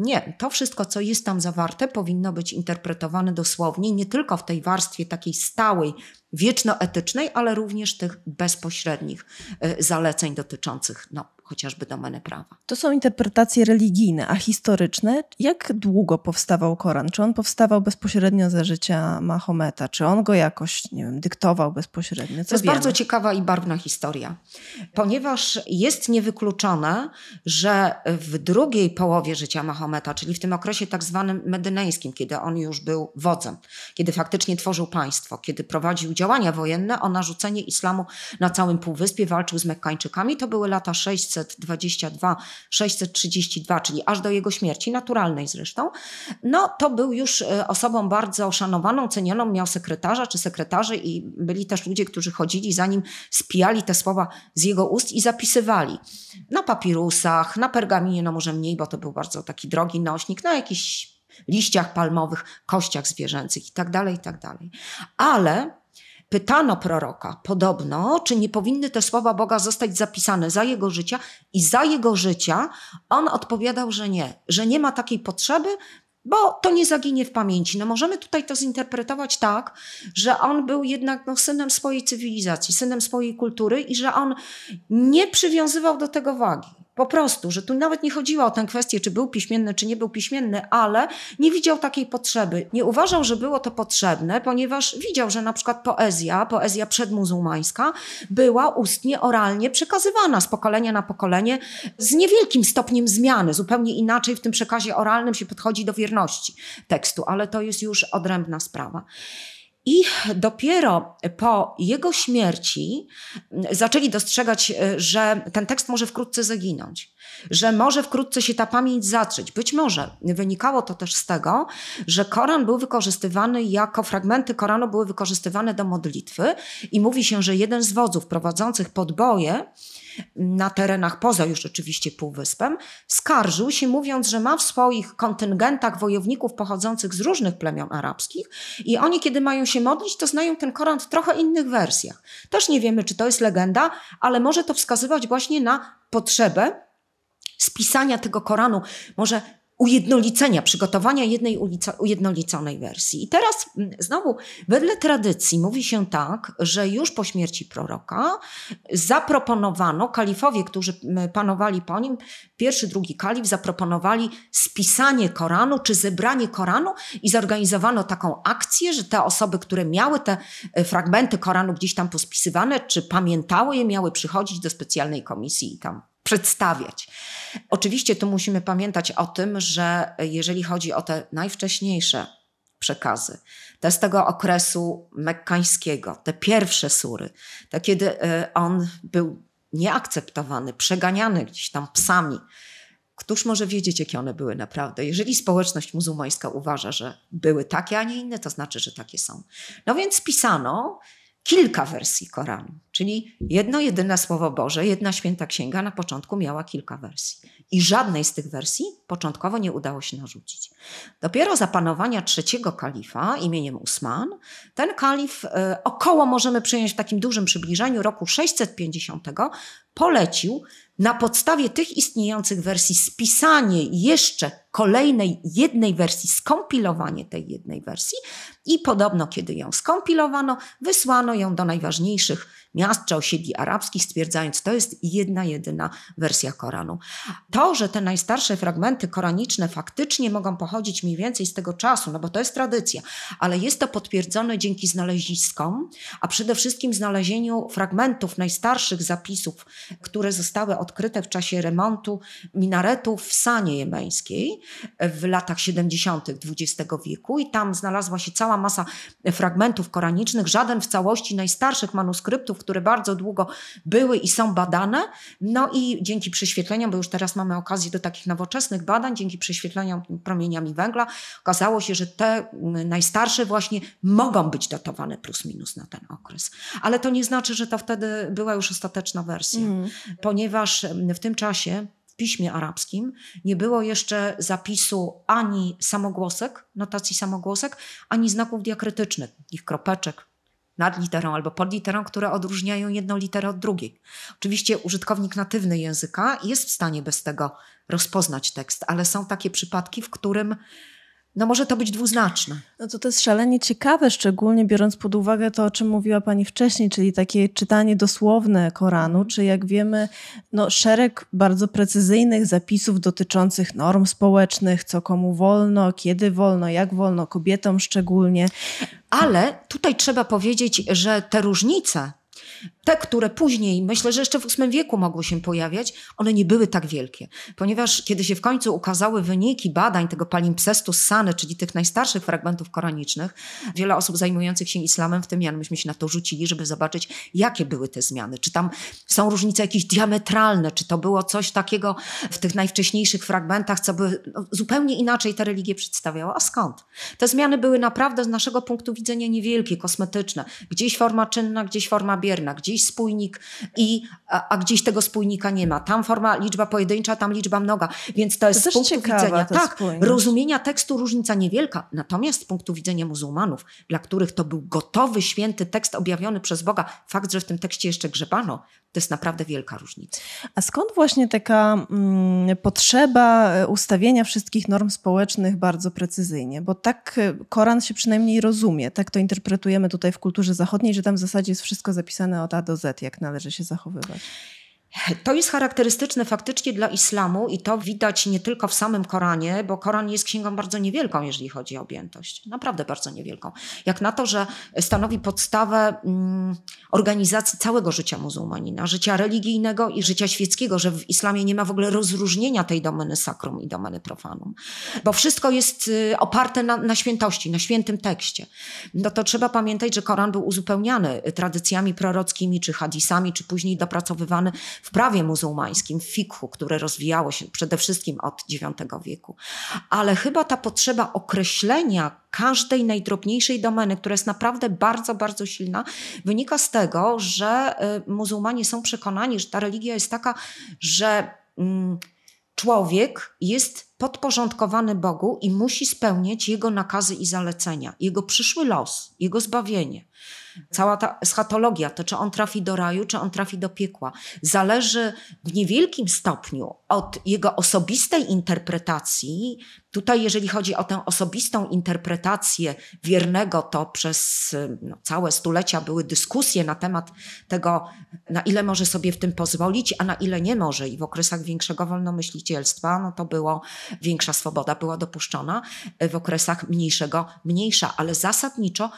Nie, to wszystko, co jest tam zawarte, powinno być interpretowane dosłownie, nie tylko w tej warstwie takiej stałej, wiecznoetycznej, ale również tych bezpośrednich e, zaleceń dotyczących no, chociażby domeny prawa. To są interpretacje religijne, a historyczne. Jak długo powstawał Koran? Czy on powstawał bezpośrednio za życia Mahometa? Czy on go jakoś, nie wiem, dyktował bezpośrednio? Co to jest wiemy? bardzo ciekawa i barwna historia, ponieważ jest niewykluczone, że w drugiej połowie życia Mahometa Mahometa, czyli w tym okresie tak zwanym medyneńskim, kiedy on już był wodzem, kiedy faktycznie tworzył państwo, kiedy prowadził działania wojenne o narzucenie islamu na całym Półwyspie, walczył z Mekkańczykami. To były lata 622-632, czyli aż do jego śmierci, naturalnej zresztą. No to był już e, osobą bardzo szanowaną, cenioną, miał sekretarza czy sekretarzy i byli też ludzie, którzy chodzili za nim, spijali te słowa z jego ust i zapisywali na papirusach, na pergaminie, no może mniej, bo to był bardzo taki drogi nośnik, na jakichś liściach palmowych, kościach zwierzęcych itd., tak itd. Tak Ale pytano proroka podobno, czy nie powinny te słowa Boga zostać zapisane za jego życia i za jego życia on odpowiadał, że nie, że nie ma takiej potrzeby, bo to nie zaginie w pamięci. No możemy tutaj to zinterpretować tak, że on był jednak no, synem swojej cywilizacji, synem swojej kultury i że on nie przywiązywał do tego wagi. Po prostu, że tu nawet nie chodziło o tę kwestię, czy był piśmienny, czy nie był piśmienny, ale nie widział takiej potrzeby. Nie uważał, że było to potrzebne, ponieważ widział, że na przykład poezja, poezja przedmuzułmańska, była ustnie, oralnie przekazywana z pokolenia na pokolenie z niewielkim stopniem zmiany. Zupełnie inaczej w tym przekazie oralnym się podchodzi do wierności tekstu, ale to jest już odrębna sprawa. I dopiero po jego śmierci mm, zaczęli dostrzegać, e, że ten tekst może wkrótce zaginąć, że może wkrótce się ta pamięć zatrzeć. Być może wynikało to też z tego, że Koran był wykorzystywany jako fragmenty Koranu były wykorzystywane do modlitwy i mówi się, że jeden z wodzów prowadzących podboje na terenach poza już oczywiście Półwyspem, skarżył się mówiąc, że ma w swoich kontyngentach wojowników pochodzących z różnych plemion arabskich i oni kiedy mają się modlić, to znają ten Koran w trochę innych wersjach. Też nie wiemy, czy to jest legenda, ale może to wskazywać właśnie na potrzebę spisania tego Koranu. Może ujednolicenia, przygotowania jednej ulica, ujednoliconej wersji. I teraz mm, znowu, wedle tradycji mówi się tak, że już po śmierci proroka zaproponowano kalifowie, którzy panowali po nim, pierwszy, drugi kalif, zaproponowali spisanie Koranu czy zebranie Koranu i zorganizowano taką akcję, że te osoby, które miały te e, fragmenty Koranu gdzieś tam pospisywane, czy pamiętały je, miały przychodzić do specjalnej komisji i tam przedstawiać. Oczywiście tu musimy pamiętać o tym, że jeżeli chodzi o te najwcześniejsze przekazy, te z tego okresu mekkańskiego, te pierwsze sury, te kiedy y, on był nieakceptowany, przeganiany gdzieś tam psami, Któż może wiedzieć, jakie one były naprawdę? Jeżeli społeczność muzułmańska uważa, że były takie, a nie inne, to znaczy, że takie są. No więc pisano kilka wersji Koranu. Czyli jedno jedyne Słowo Boże, jedna święta księga na początku miała kilka wersji i żadnej z tych wersji początkowo nie udało się narzucić. Dopiero za panowania trzeciego kalifa imieniem Usman, ten kalif e, około możemy przyjąć w takim dużym przybliżeniu roku 650 polecił na podstawie tych istniejących wersji spisanie jeszcze kolejnej jednej wersji, skompilowanie tej jednej wersji i podobno kiedy ją skompilowano, wysłano ją do najważniejszych miast czy osiedli arabskich, stwierdzając, to jest jedna, jedyna wersja Koranu. To, że te najstarsze fragmenty koraniczne faktycznie mogą pochodzić mniej więcej z tego czasu, no bo to jest tradycja, ale jest to potwierdzone dzięki znaleziskom, a przede wszystkim znalezieniu fragmentów najstarszych zapisów, które zostały odkryte w czasie remontu minaretów w Sanie jemeńskiej w latach 70. XX wieku i tam znalazła się cała masa fragmentów koranicznych, żaden w całości najstarszych manuskryptów które bardzo długo były i są badane. No i dzięki prześwietleniom, bo już teraz mamy okazję do takich nowoczesnych badań, dzięki prześwietleniom promieniami węgla, okazało się, że te najstarsze właśnie mogą być datowane plus minus na ten okres. Ale to nie znaczy, że to wtedy była już ostateczna wersja, mm. ponieważ w tym czasie w piśmie arabskim nie było jeszcze zapisu ani samogłosek, notacji samogłosek, ani znaków diakrytycznych, ich kropeczek, nad literą albo pod literą, które odróżniają jedną literę od drugiej. Oczywiście użytkownik natywny języka jest w stanie bez tego rozpoznać tekst, ale są takie przypadki, w którym no może to być dwuznaczne. No to, to jest szalenie ciekawe, szczególnie biorąc pod uwagę to, o czym mówiła Pani wcześniej, czyli takie czytanie dosłowne Koranu, mhm. czy jak wiemy, no, szereg bardzo precyzyjnych zapisów dotyczących norm społecznych, co komu wolno, kiedy wolno, jak wolno, kobietom szczególnie. Ale tutaj trzeba powiedzieć, że te różnice te, które później, myślę, że jeszcze w VIII wieku mogły się pojawiać, one nie były tak wielkie. Ponieważ kiedy się w końcu ukazały wyniki badań tego palimpsestu Sany, czyli tych najstarszych fragmentów koranicznych, wiele osób zajmujących się islamem, w tym ja, no myśmy się na to rzucili, żeby zobaczyć, jakie były te zmiany. Czy tam są różnice jakieś diametralne, czy to było coś takiego w tych najwcześniejszych fragmentach, co by no, zupełnie inaczej te religie przedstawiało. A skąd? Te zmiany były naprawdę z naszego punktu widzenia niewielkie, kosmetyczne. Gdzieś forma czynna, gdzieś forma bierna gdzieś spójnik, i, a, a, gdzieś tego spójnika nie ma. Tam forma, liczba pojedyncza, tam liczba mnoga. Więc to jest to z punktu widzenia tak, rozumienia tekstu różnica niewielka. Natomiast z punktu widzenia muzułmanów, dla których to był gotowy, święty tekst objawiony przez Boga, fakt, że w tym tekście jeszcze grzebano, to jest naprawdę wielka różnica. A skąd właśnie taka mm, potrzeba e, ustawienia wszystkich norm społecznych bardzo precyzyjnie? Bo tak e, Koran się przynajmniej rozumie, tak to interpretujemy tutaj w kulturze zachodniej, że tam w zasadzie jest wszystko zapisane od A do Z, jak należy się zachowywać? To jest charakterystyczne faktycznie dla islamu i to widać nie tylko w samym Koranie, bo Koran jest księgą bardzo niewielką, jeżeli chodzi o objętość. Naprawdę bardzo niewielką. Jak na to, że stanowi podstawę mm, organizacji całego życia muzułmanina, życia religijnego i życia świeckiego, że w islamie nie ma w ogóle rozróżnienia tej domeny sakrum i domeny profanum. Bo wszystko jest y, oparte na, na świętości, na świętym tekście. No to trzeba pamiętać, że Koran był uzupełniany tradycjami prorockimi, czy hadisami, czy później dopracowywany w w prawie muzułmańskim, w fikhu, które rozwijało się przede wszystkim od IX wieku. Ale chyba ta potrzeba określenia każdej najdrobniejszej domeny, która jest naprawdę bardzo, bardzo silna, wynika z tego, że y, muzułmanie są przekonani, że ta religia jest taka, że mm, człowiek jest podporządkowany Bogu i musi spełniać Jego nakazy i zalecenia, Jego przyszły los, Jego zbawienie. Mhm. Cała ta eschatologia, to czy on trafi do raju, czy on trafi do piekła, zależy w niewielkim stopniu od jego osobistej interpretacji. Tutaj, jeżeli chodzi o tę osobistą interpretację wiernego, to przez no, całe stulecia były dyskusje na temat tego, na ile może sobie w tym pozwolić, a na ile nie może. I w okresach większego wolnomyślicielstwa, no to było większa swoboda była dopuszczona, w okresach mniejszego mniejsza, ale zasadniczo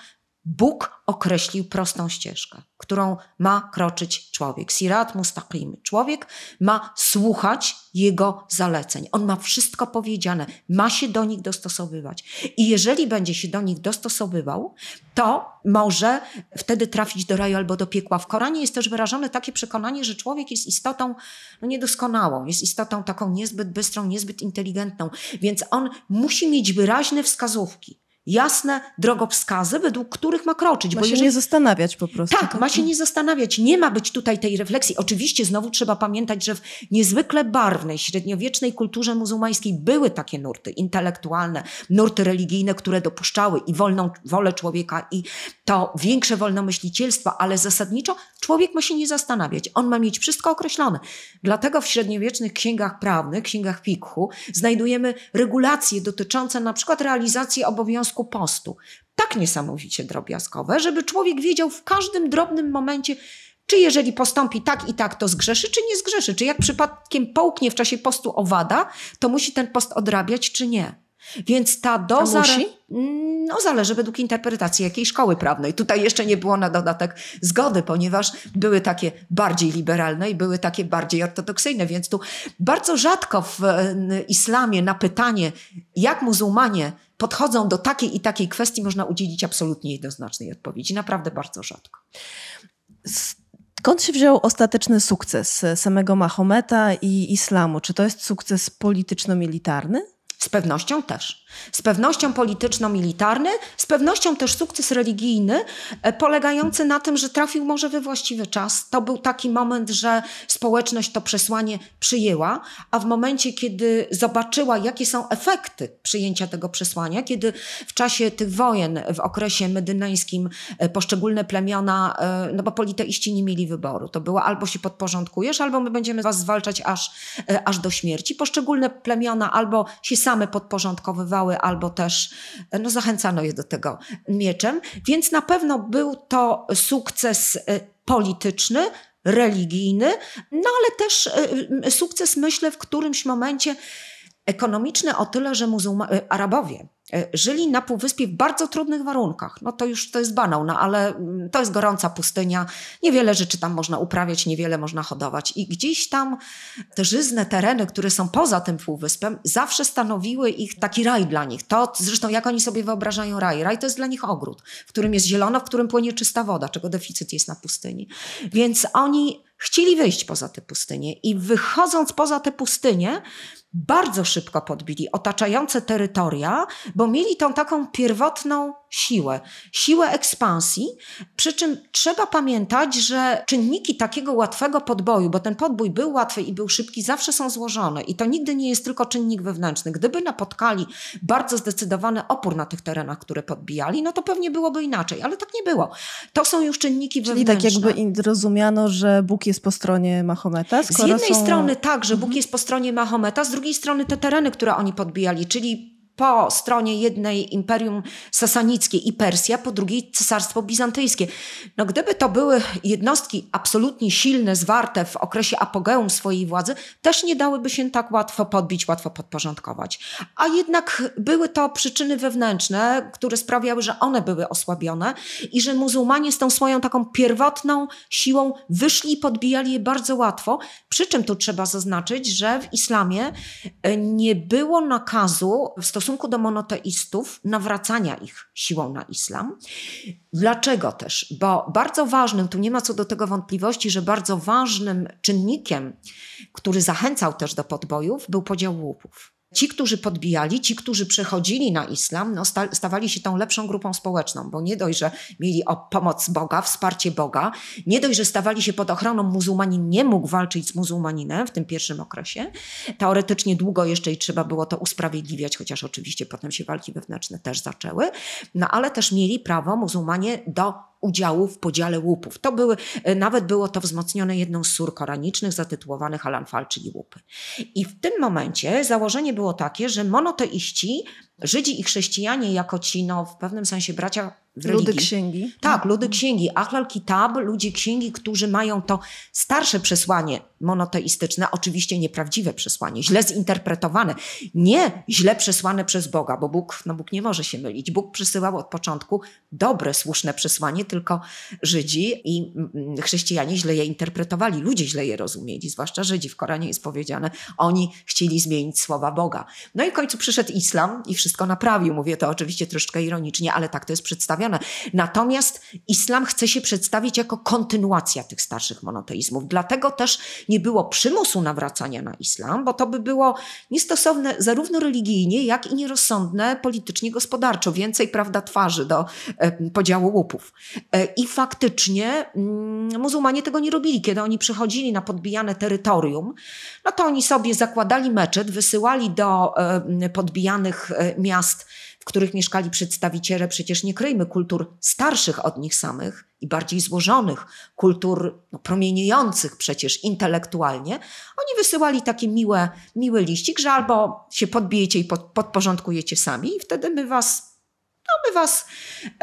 Bóg określił prostą ścieżkę, którą ma kroczyć człowiek. Sirat mustaqim. Człowiek ma słuchać jego zaleceń. On ma wszystko powiedziane, ma się do nich dostosowywać. I jeżeli będzie się do nich dostosowywał, to może wtedy trafić do raju albo do piekła. W Koranie jest też wyrażone takie przekonanie, że człowiek jest istotą no, niedoskonałą, jest istotą taką niezbyt bystrą, niezbyt inteligentną, więc on musi mieć wyraźne wskazówki jasne drogowskazy, według których ma kroczyć. Ma bo się jeżeli... nie zastanawiać po prostu. Tak, tak, ma się nie zastanawiać. Nie ma być tutaj tej refleksji. Oczywiście znowu trzeba pamiętać, że w niezwykle barwnej, średniowiecznej kulturze muzułmańskiej były takie nurty intelektualne, nurty religijne, które dopuszczały i wolną wolę człowieka i to większe wolnomyślicielstwo, ale zasadniczo człowiek ma się nie zastanawiać. On ma mieć wszystko określone. Dlatego w średniowiecznych księgach prawnych, księgach pikhu, znajdujemy regulacje dotyczące na przykład realizacji obowiązków obowiązku postu. Tak niesamowicie drobiazgowe, żeby człowiek wiedział w każdym drobnym momencie, czy jeżeli postąpi tak i tak, to zgrzeszy, czy nie zgrzeszy. Czy jak przypadkiem połknie w czasie postu owada, to musi ten post odrabiać, czy nie. Więc ta doza. Musi? No, zależy według interpretacji jakiej szkoły prawnej. Tutaj jeszcze nie było na dodatek zgody, ponieważ były takie bardziej liberalne i były takie bardziej ortodoksyjne. Więc tu bardzo rzadko w islamie na pytanie, jak muzułmanie podchodzą do takiej i takiej kwestii, można udzielić absolutnie jednoznacznej odpowiedzi. Naprawdę bardzo rzadko. Skąd się wziął ostateczny sukces e, samego Mahometa i islamu? Czy to jest sukces polityczno-militarny? Z pewnością też. Z pewnością polityczno-militarny, z pewnością też sukces religijny, e, polegający na tym, że trafił może we właściwy czas. To był taki moment, że społeczność to przesłanie przyjęła, a w momencie, kiedy zobaczyła, jakie są efekty przyjęcia tego przesłania, kiedy w czasie tych wojen w okresie medynańskim e, poszczególne plemiona, e, no bo politeiści nie mieli wyboru, to było albo się podporządkujesz, albo my będziemy was zwalczać aż, aż do śmierci. Poszczególne plemiona albo się same podporządkowywały, atakowały, albo też no, zachęcano je do tego mieczem. Więc na pewno był to sukces e, polityczny, religijny, no ale też e, sukces, myślę, w którymś momencie ekonomiczny o tyle, że muzułma- e, Arabowie E, żyli na Półwyspie w bardzo trudnych warunkach. No to już to jest banał, no ale mm, to jest gorąca pustynia, niewiele rzeczy tam można uprawiać, niewiele można hodować. I gdzieś tam te żyzne tereny, które są poza tym Półwyspem, zawsze stanowiły ich taki raj dla nich. To zresztą jak oni sobie wyobrażają raj. Raj to jest dla nich ogród, w którym jest zielono, w którym płynie czysta woda, czego deficyt jest na pustyni. Więc oni chcieli wyjść poza tę pustynię i wychodząc poza tę pustynię, bardzo szybko podbili otaczające terytoria, bo mieli tą taką pierwotną siłę, siłę ekspansji. Przy czym trzeba pamiętać, że czynniki takiego łatwego podboju, bo ten podbój był łatwy i był szybki, zawsze są złożone i to nigdy nie jest tylko czynnik wewnętrzny. Gdyby napotkali bardzo zdecydowany opór na tych terenach, które podbijali, no to pewnie byłoby inaczej, ale tak nie było. To są już czynniki Czyli tak wewnętrzne. Czyli tak jakby rozumiano, że Bóg jest po stronie Mahometa? Z jednej są... strony tak, że Bóg mhm. jest po stronie Mahometa, z drugiej strony te tereny, które oni podbijali, czyli po stronie jednej Imperium Sasanickie i Persja, po drugiej Cesarstwo Bizantyjskie. No gdyby to były jednostki absolutnie silne, zwarte w okresie apogeum swojej władzy, też nie dałyby się tak łatwo podbić, łatwo podporządkować. A jednak były to przyczyny wewnętrzne, które sprawiały, że one były osłabione i że muzułmanie z tą swoją taką pierwotną siłą wyszli i podbijali je bardzo łatwo. Przy czym tu trzeba zaznaczyć, że w islamie e, nie było nakazu w stosunku stosunku do monoteistów, nawracania ich siłą na islam. Dlaczego też? Bo bardzo ważnym, tu nie ma co do tego wątpliwości, że bardzo ważnym czynnikiem, który zachęcał też do podbojów, był podział łupów. Ci, którzy podbijali, ci, którzy przechodzili na islam, no, stawali się tą lepszą grupą społeczną, bo nie dość, że mieli o pomoc Boga, wsparcie Boga, nie dość, że stawali się pod ochroną, muzułmanin nie mógł walczyć z muzułmaninem w tym pierwszym okresie. Teoretycznie długo jeszcze i trzeba było to usprawiedliwiać, chociaż oczywiście potem się walki wewnętrzne też zaczęły, no ale też mieli prawo muzułmanie do udziału w podziale łupów. To były, e, nawet było to wzmocnione jedną z sur koranicznych zatytułowanych Alanfal, czyli łupy. I w tym momencie założenie było takie, że monoteiści Żydzi i chrześcijanie jako ci, no, w pewnym sensie bracia w religii. Ludy księgi. Tak, mhm. ludy księgi. Ahlal Kitab, ludzie księgi, którzy mają to starsze przesłanie monoteistyczne, oczywiście nieprawdziwe przesłanie, źle zinterpretowane, nie źle przesłane przez Boga, bo Bóg, no Bóg nie może się mylić. Bóg przesyłał od początku dobre, słuszne przesłanie, tylko Żydzi i mm, mm, chrześcijanie źle je interpretowali, ludzie źle je rozumieli, zwłaszcza Żydzi. W Koranie jest powiedziane, oni chcieli zmienić słowa Boga. No i w końcu przyszedł islam i wszyscy wszystko naprawił. Mówię to oczywiście troszkę ironicznie, ale tak to jest przedstawiane. Natomiast islam chce się przedstawić jako kontynuacja tych starszych monoteizmów. Dlatego też nie było przymusu nawracania na islam, bo to by było niestosowne zarówno religijnie, jak i nierozsądne politycznie, gospodarczo. Więcej, prawda, twarzy do podziału łupów. E, I faktycznie mm, muzułmanie tego nie robili. Kiedy oni przychodzili na podbijane terytorium, no to oni sobie zakładali meczet, wysyłali do podbijanych e, miast, w których mieszkali przedstawiciele, przecież nie kryjmy, kultur starszych od nich samych i bardziej złożonych, kultur no, promieniejących przecież intelektualnie, oni wysyłali takie miłe, miły liścik, że albo się podbijecie i pod, podporządkujecie sami i wtedy my was no my was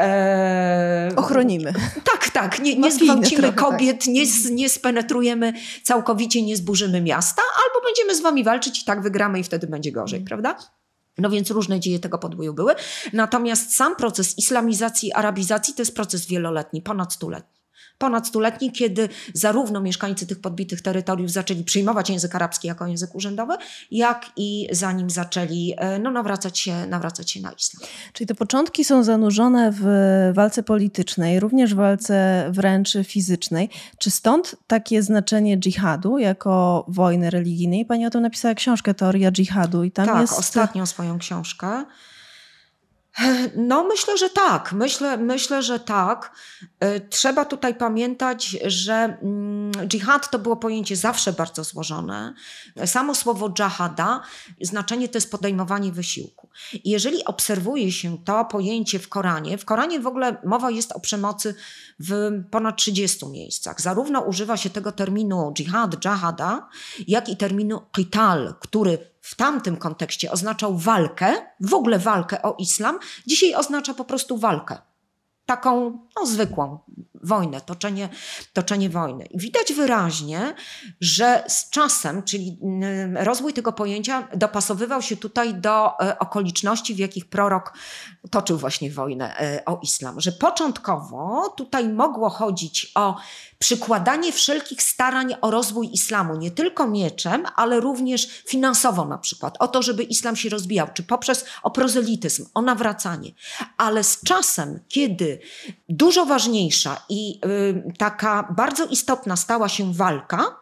e, ochronimy. Tak, tak. Nie, nie zgwałcimy tak. kobiet, tak. nie, mhm. nie spenetrujemy całkowicie, nie zburzymy miasta, albo będziemy z wami walczyć i tak wygramy i wtedy będzie gorzej, mhm. prawda? No więc różne dzieje tego podwóju były. Natomiast sam proces islamizacji arabizacji to jest proces wieloletni, ponad stuletni ponad stuletni, kiedy zarówno mieszkańcy tych podbitych terytoriów zaczęli przyjmować język arabski jako język urzędowy, jak i zanim zaczęli e, no, nawracać, się, nawracać się na islam. Czyli te początki są zanurzone w walce politycznej, również w walce wręcz fizycznej. Czy stąd takie znaczenie dżihadu jako wojny religijnej? Pani o tym napisała książkę Teoria dżihadu i tam tak, jest... Tak, ostatnią swoją książkę. <laughs> No, myślę, że tak. Myślę, myślę, że tak. E, trzeba tutaj pamiętać, że mm, dżihad to było pojęcie zawsze bardzo złożone. Samo słowo dżahada, znaczenie to jest podejmowanie wysiłku. I jeżeli obserwuje się to pojęcie w Koranie, w Koranie w ogóle mowa jest o przemocy w ponad 30 miejscach. Zarówno używa się tego terminu dżihad, dżahada, jak i terminu qital, który w tamtym kontekście oznaczał walkę, w ogóle walkę o islam, dzisiaj oznacza po prostu walkę. Taką no, zwykłą wojnę, toczenie, toczenie wojny. I widać wyraźnie, że z czasem, czyli mm, rozwój tego pojęcia dopasowywał się tutaj do e, okoliczności, w jakich prorok toczył właśnie wojnę e, o islam. Że początkowo tutaj mogło chodzić o przykładanie wszelkich starań o rozwój islamu, nie tylko mieczem, ale również finansowo na przykład, o to, żeby islam się rozbijał, czy poprzez o prozelityzm, o nawracanie. Ale z czasem, kiedy dużo ważniejsza i y, taka bardzo istotna stała się walka,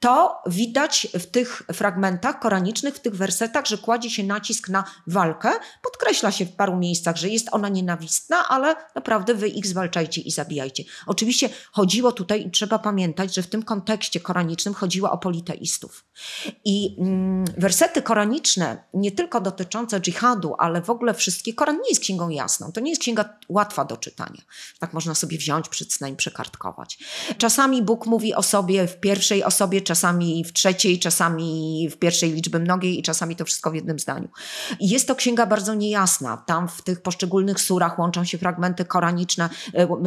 to widać w tych fragmentach koranicznych, w tych wersetach, że kładzie się nacisk na walkę. Podkreśla się w paru miejscach, że jest ona nienawistna, ale naprawdę wy ich zwalczajcie i zabijajcie. Oczywiście chodziło tutaj, i trzeba pamiętać, że w tym kontekście koranicznym chodziło o politeistów. I mm, wersety koraniczne, nie tylko dotyczące dżihadu, ale w ogóle wszystkie, Koran nie jest księgą jasną. To nie jest księga łatwa do czytania. Tak można sobie wziąć przycinać, przekartkować. Czasami Bóg mówi o sobie w pierwszej osobie, czasami w trzeciej, czasami w pierwszej liczby mnogiej i czasami to wszystko w jednym zdaniu. Jest to księga bardzo niejasna. Tam w tych poszczególnych surach łączą się fragmenty koraniczne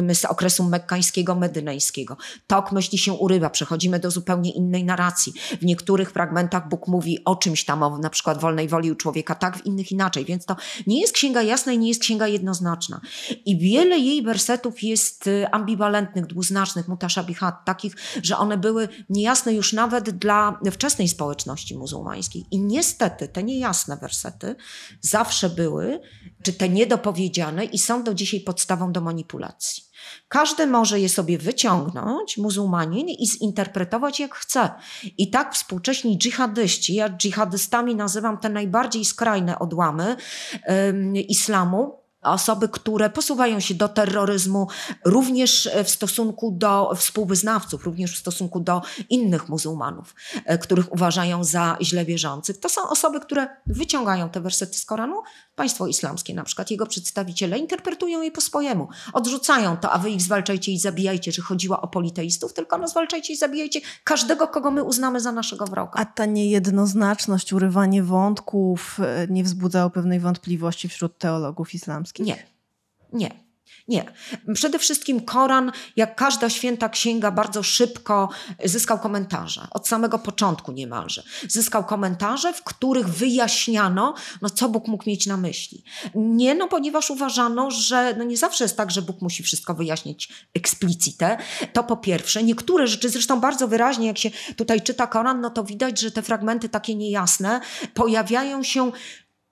e, z okresu mekkańskiego, medyneńskiego. Tok myśli się urywa, przechodzimy do zupełnie innej narracji. W niektórych fragmentach Bóg mówi o czymś tam, o na przykład wolnej woli u człowieka, tak, w innych inaczej. Więc to nie jest księga jasna i nie jest księga jednoznaczna. I wiele jej wersetów jest e, ambiwalentnych, dwuznacznych, mutaszabihat, takich, że one były niejasne już nawet dla wczesnej społeczności muzułmańskiej. I niestety te niejasne wersety zawsze były, czy te niedopowiedziane i są do dzisiaj podstawą do manipulacji. Każdy może je sobie wyciągnąć, muzułmanin, i zinterpretować jak chce. I tak współcześni dżihadyści, ja dżihadystami nazywam te najbardziej skrajne odłamy islamu, osoby, które posuwają się do terroryzmu również e, w stosunku do współwyznawców, również w stosunku do innych muzułmanów, e, których uważają za źle wierzących. To są osoby, które wyciągają te wersety z Koranu. Państwo islamskie na przykład, jego przedstawiciele interpretują je po swojemu. Odrzucają to, a wy ich zwalczajcie i zabijajcie, że chodziła o politeistów, tylko no zwalczajcie i zabijajcie każdego, kogo my uznamy za naszego wroga. A ta niejednoznaczność, urywanie wątków e, nie wzbudzało pewnej wątpliwości wśród teologów islamskich? Nie. Nie. Nie. Przede wszystkim Koran, jak każda święta księga, bardzo szybko zyskał komentarze. Od samego początku niemalże. Zyskał komentarze, w których wyjaśniano, no, co Bóg mógł mieć na myśli. Nie, no ponieważ uważano, że no, nie zawsze jest tak, że Bóg musi wszystko wyjaśnić eksplicite. To po pierwsze. Niektóre rzeczy, zresztą bardzo wyraźnie, jak się tutaj czyta Koran, no to widać, że te fragmenty takie niejasne pojawiają się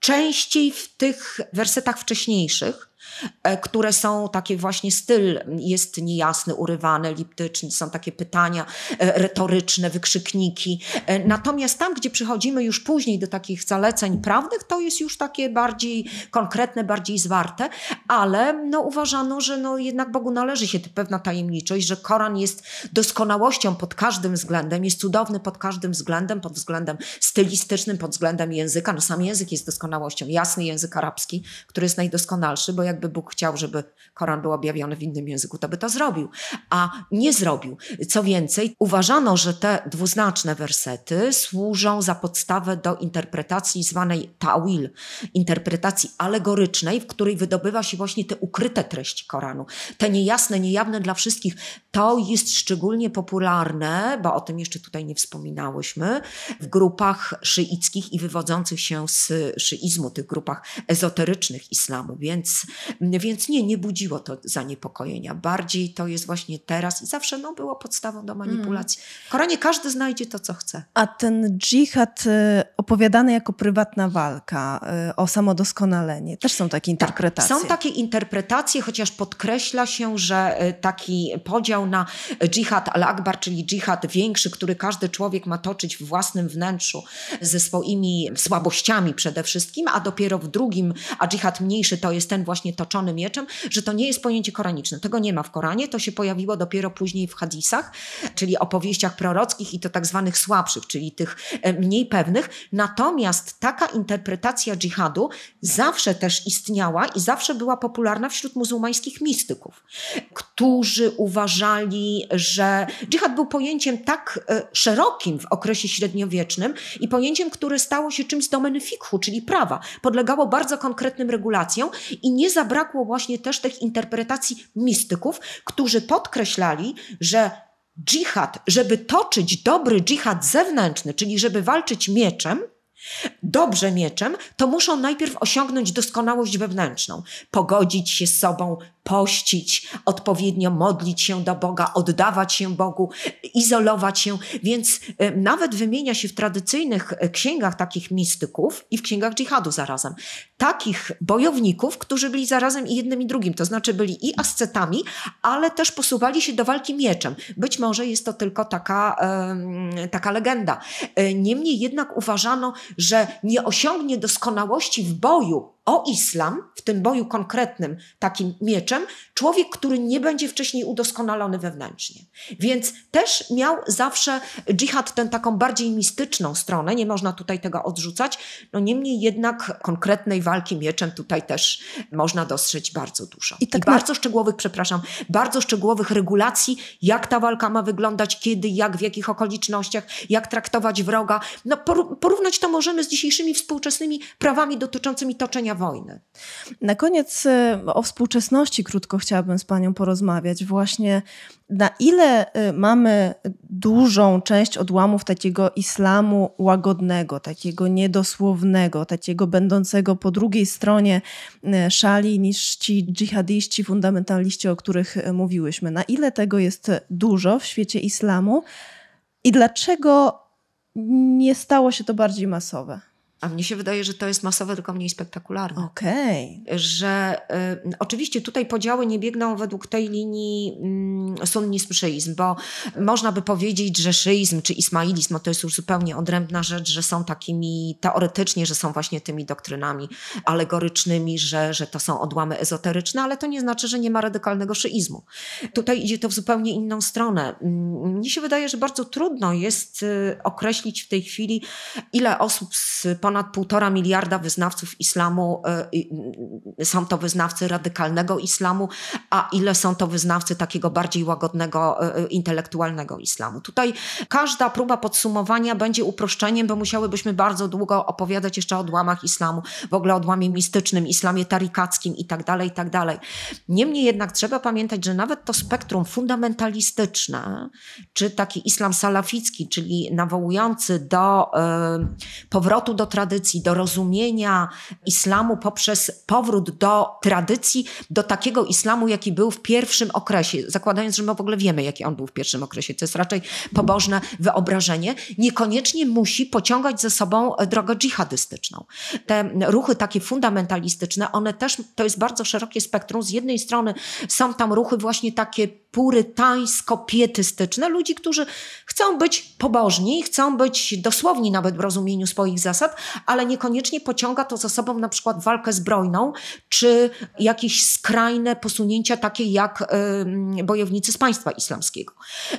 częściej w tych wersetach wcześniejszych, E, które są takie właśnie styl jest niejasny, urywany, liptyczny, są takie pytania e, retoryczne, wykrzykniki. E, natomiast tam, gdzie przychodzimy już później do takich zaleceń prawnych, to jest już takie bardziej konkretne, bardziej zwarte, ale no, uważano, że no, jednak Bogu należy się pewna tajemniczość, że Koran jest doskonałością pod każdym względem, jest cudowny pod każdym względem, pod względem stylistycznym, pod względem języka. No sam język jest doskonałością, jasny język arabski, który jest najdoskonalszy, bo jak jakby Bóg chciał, żeby Koran był objawiony w innym języku, to by to zrobił, a nie zrobił. Co więcej, uważano, że te dwuznaczne wersety służą za podstawę do interpretacji zwanej ta'wil, interpretacji alegorycznej, w której wydobywa się właśnie te ukryte treści Koranu, te niejasne, niejawne dla wszystkich. To jest szczególnie popularne, bo o tym jeszcze tutaj nie wspominałyśmy, w grupach szyickich i wywodzących się z szyizmu, tych grupach ezoterycznych islamu, więc więc nie, nie budziło to zaniepokojenia. Bardziej to jest właśnie teraz i zawsze no, było podstawą do hmm. manipulacji. W Koranie każdy znajdzie to, co chce. A ten dżihad y, opowiadany jako prywatna walka y, o samodoskonalenie, też są takie tak, interpretacje. Tak, są takie interpretacje, chociaż podkreśla się, że y, taki podział na dżihad al-akbar, czyli dżihad większy, który każdy człowiek ma toczyć w własnym wnętrzu ze swoimi słabościami przede wszystkim, a dopiero w drugim, a dżihad mniejszy to jest ten właśnie toczony mieczem, że to nie jest pojęcie koraniczne. Tego nie ma w Koranie, to się pojawiło dopiero później w hadisach, czyli opowieściach prorockich i to tak zwanych słabszych, czyli tych e, mniej pewnych. Natomiast taka interpretacja dżihadu zawsze też istniała i zawsze była popularna wśród muzułmańskich mistyków, którzy uważali, że dżihad był pojęciem tak e, szerokim w okresie średniowiecznym i pojęciem, które stało się czymś z domeny fikhu, czyli prawa. Podlegało bardzo konkretnym regulacjom i nie za zabrakło właśnie też tych interpretacji mistyków, którzy podkreślali, że dżihad, żeby toczyć dobry dżihad zewnętrzny, czyli żeby walczyć mieczem, dobrze mieczem, to muszą najpierw osiągnąć doskonałość wewnętrzną, pogodzić się z sobą, pościć, odpowiednio modlić się do Boga, oddawać się Bogu, izolować się. Więc e, nawet wymienia się w tradycyjnych e, księgach takich mistyków i w księgach dżihadu zarazem, takich bojowników, którzy byli zarazem i jednym i drugim, to znaczy byli i ascetami, ale też posuwali się do walki mieczem. Być może jest to tylko taka, taka legenda. E, niemniej jednak uważano, że nie osiągnie doskonałości w boju o islam w tym boju konkretnym, takim mieczem, człowiek, który nie będzie wcześniej udoskonalony wewnętrznie. Więc też miał zawsze dżihad ten taką bardziej mistyczną stronę, nie można tutaj tego odrzucać. No niemniej jednak konkretnej walki mieczem tutaj też można dostrzec bardzo dużo. I, tak I bardzo szczegółowych, przepraszam, bardzo szczegółowych regulacji, jak ta walka ma wyglądać, kiedy, jak, w jakich okolicznościach, jak traktować wroga. No porównać to możemy z dzisiejszymi współczesnymi prawami dotyczącymi toczenia wojny. Na koniec y, o współczesności krótko chciałabym z Panią porozmawiać. Właśnie na ile y, mamy dużą część odłamów takiego islamu łagodnego, takiego niedosłownego, takiego będącego po drugiej stronie y, szali niż ci dżihadyści, fundamentaliści, o których mówiłyśmy. Na ile tego jest dużo w świecie islamu i dlaczego nie stało się to bardziej masowe? A mnie się wydaje, że to jest masowe, tylko mniej spektakularne. Okej. Okay. Że y, oczywiście tutaj podziały nie biegną według tej linii y, mm, sunnizm, szyizm, bo można by powiedzieć, że szyizm czy ismailizm, to jest już zupełnie odrębna rzecz, że są takimi teoretycznie, że są właśnie tymi doktrynami alegorycznymi, że, że to są odłamy ezoteryczne, ale to nie znaczy, że nie ma radykalnego szyizmu. Tutaj idzie to w zupełnie inną stronę. Mm, mnie się wydaje, że bardzo trudno jest y, określić w tej chwili, ile osób z ponad ponad półtora miliarda wyznawców islamu, y, y, są to wyznawcy radykalnego islamu, a ile są to wyznawcy takiego bardziej łagodnego, y, intelektualnego islamu. Tutaj każda próba podsumowania będzie uproszczeniem, bo musiałybyśmy bardzo długo opowiadać jeszcze o odłamach islamu, w ogóle odłamie mistycznym, islamie tarikackim i i tak dalej tak dalej. Niemniej jednak trzeba pamiętać, że nawet to spektrum fundamentalistyczne, czy taki islam salaficki, czyli nawołujący do y, powrotu do tradycji, tradycji, do rozumienia islamu poprzez powrót do tradycji, do takiego islamu, jaki był w pierwszym okresie, zakładając, że my w ogóle wiemy, jaki on był w pierwszym okresie, to jest raczej pobożne wyobrażenie, niekoniecznie musi pociągać ze sobą e, drogę dżihadystyczną. Te ruchy takie fundamentalistyczne, one też, to jest bardzo szerokie spektrum. Z jednej strony są tam ruchy właśnie takie purytańsko-pietystyczne, ludzi, którzy chcą być pobożni, chcą być dosłowni nawet w rozumieniu swoich zasad, ale niekoniecznie pociąga to za sobą na przykład walkę zbrojną, czy jakieś skrajne posunięcia takie jak bojownicy z państwa islamskiego.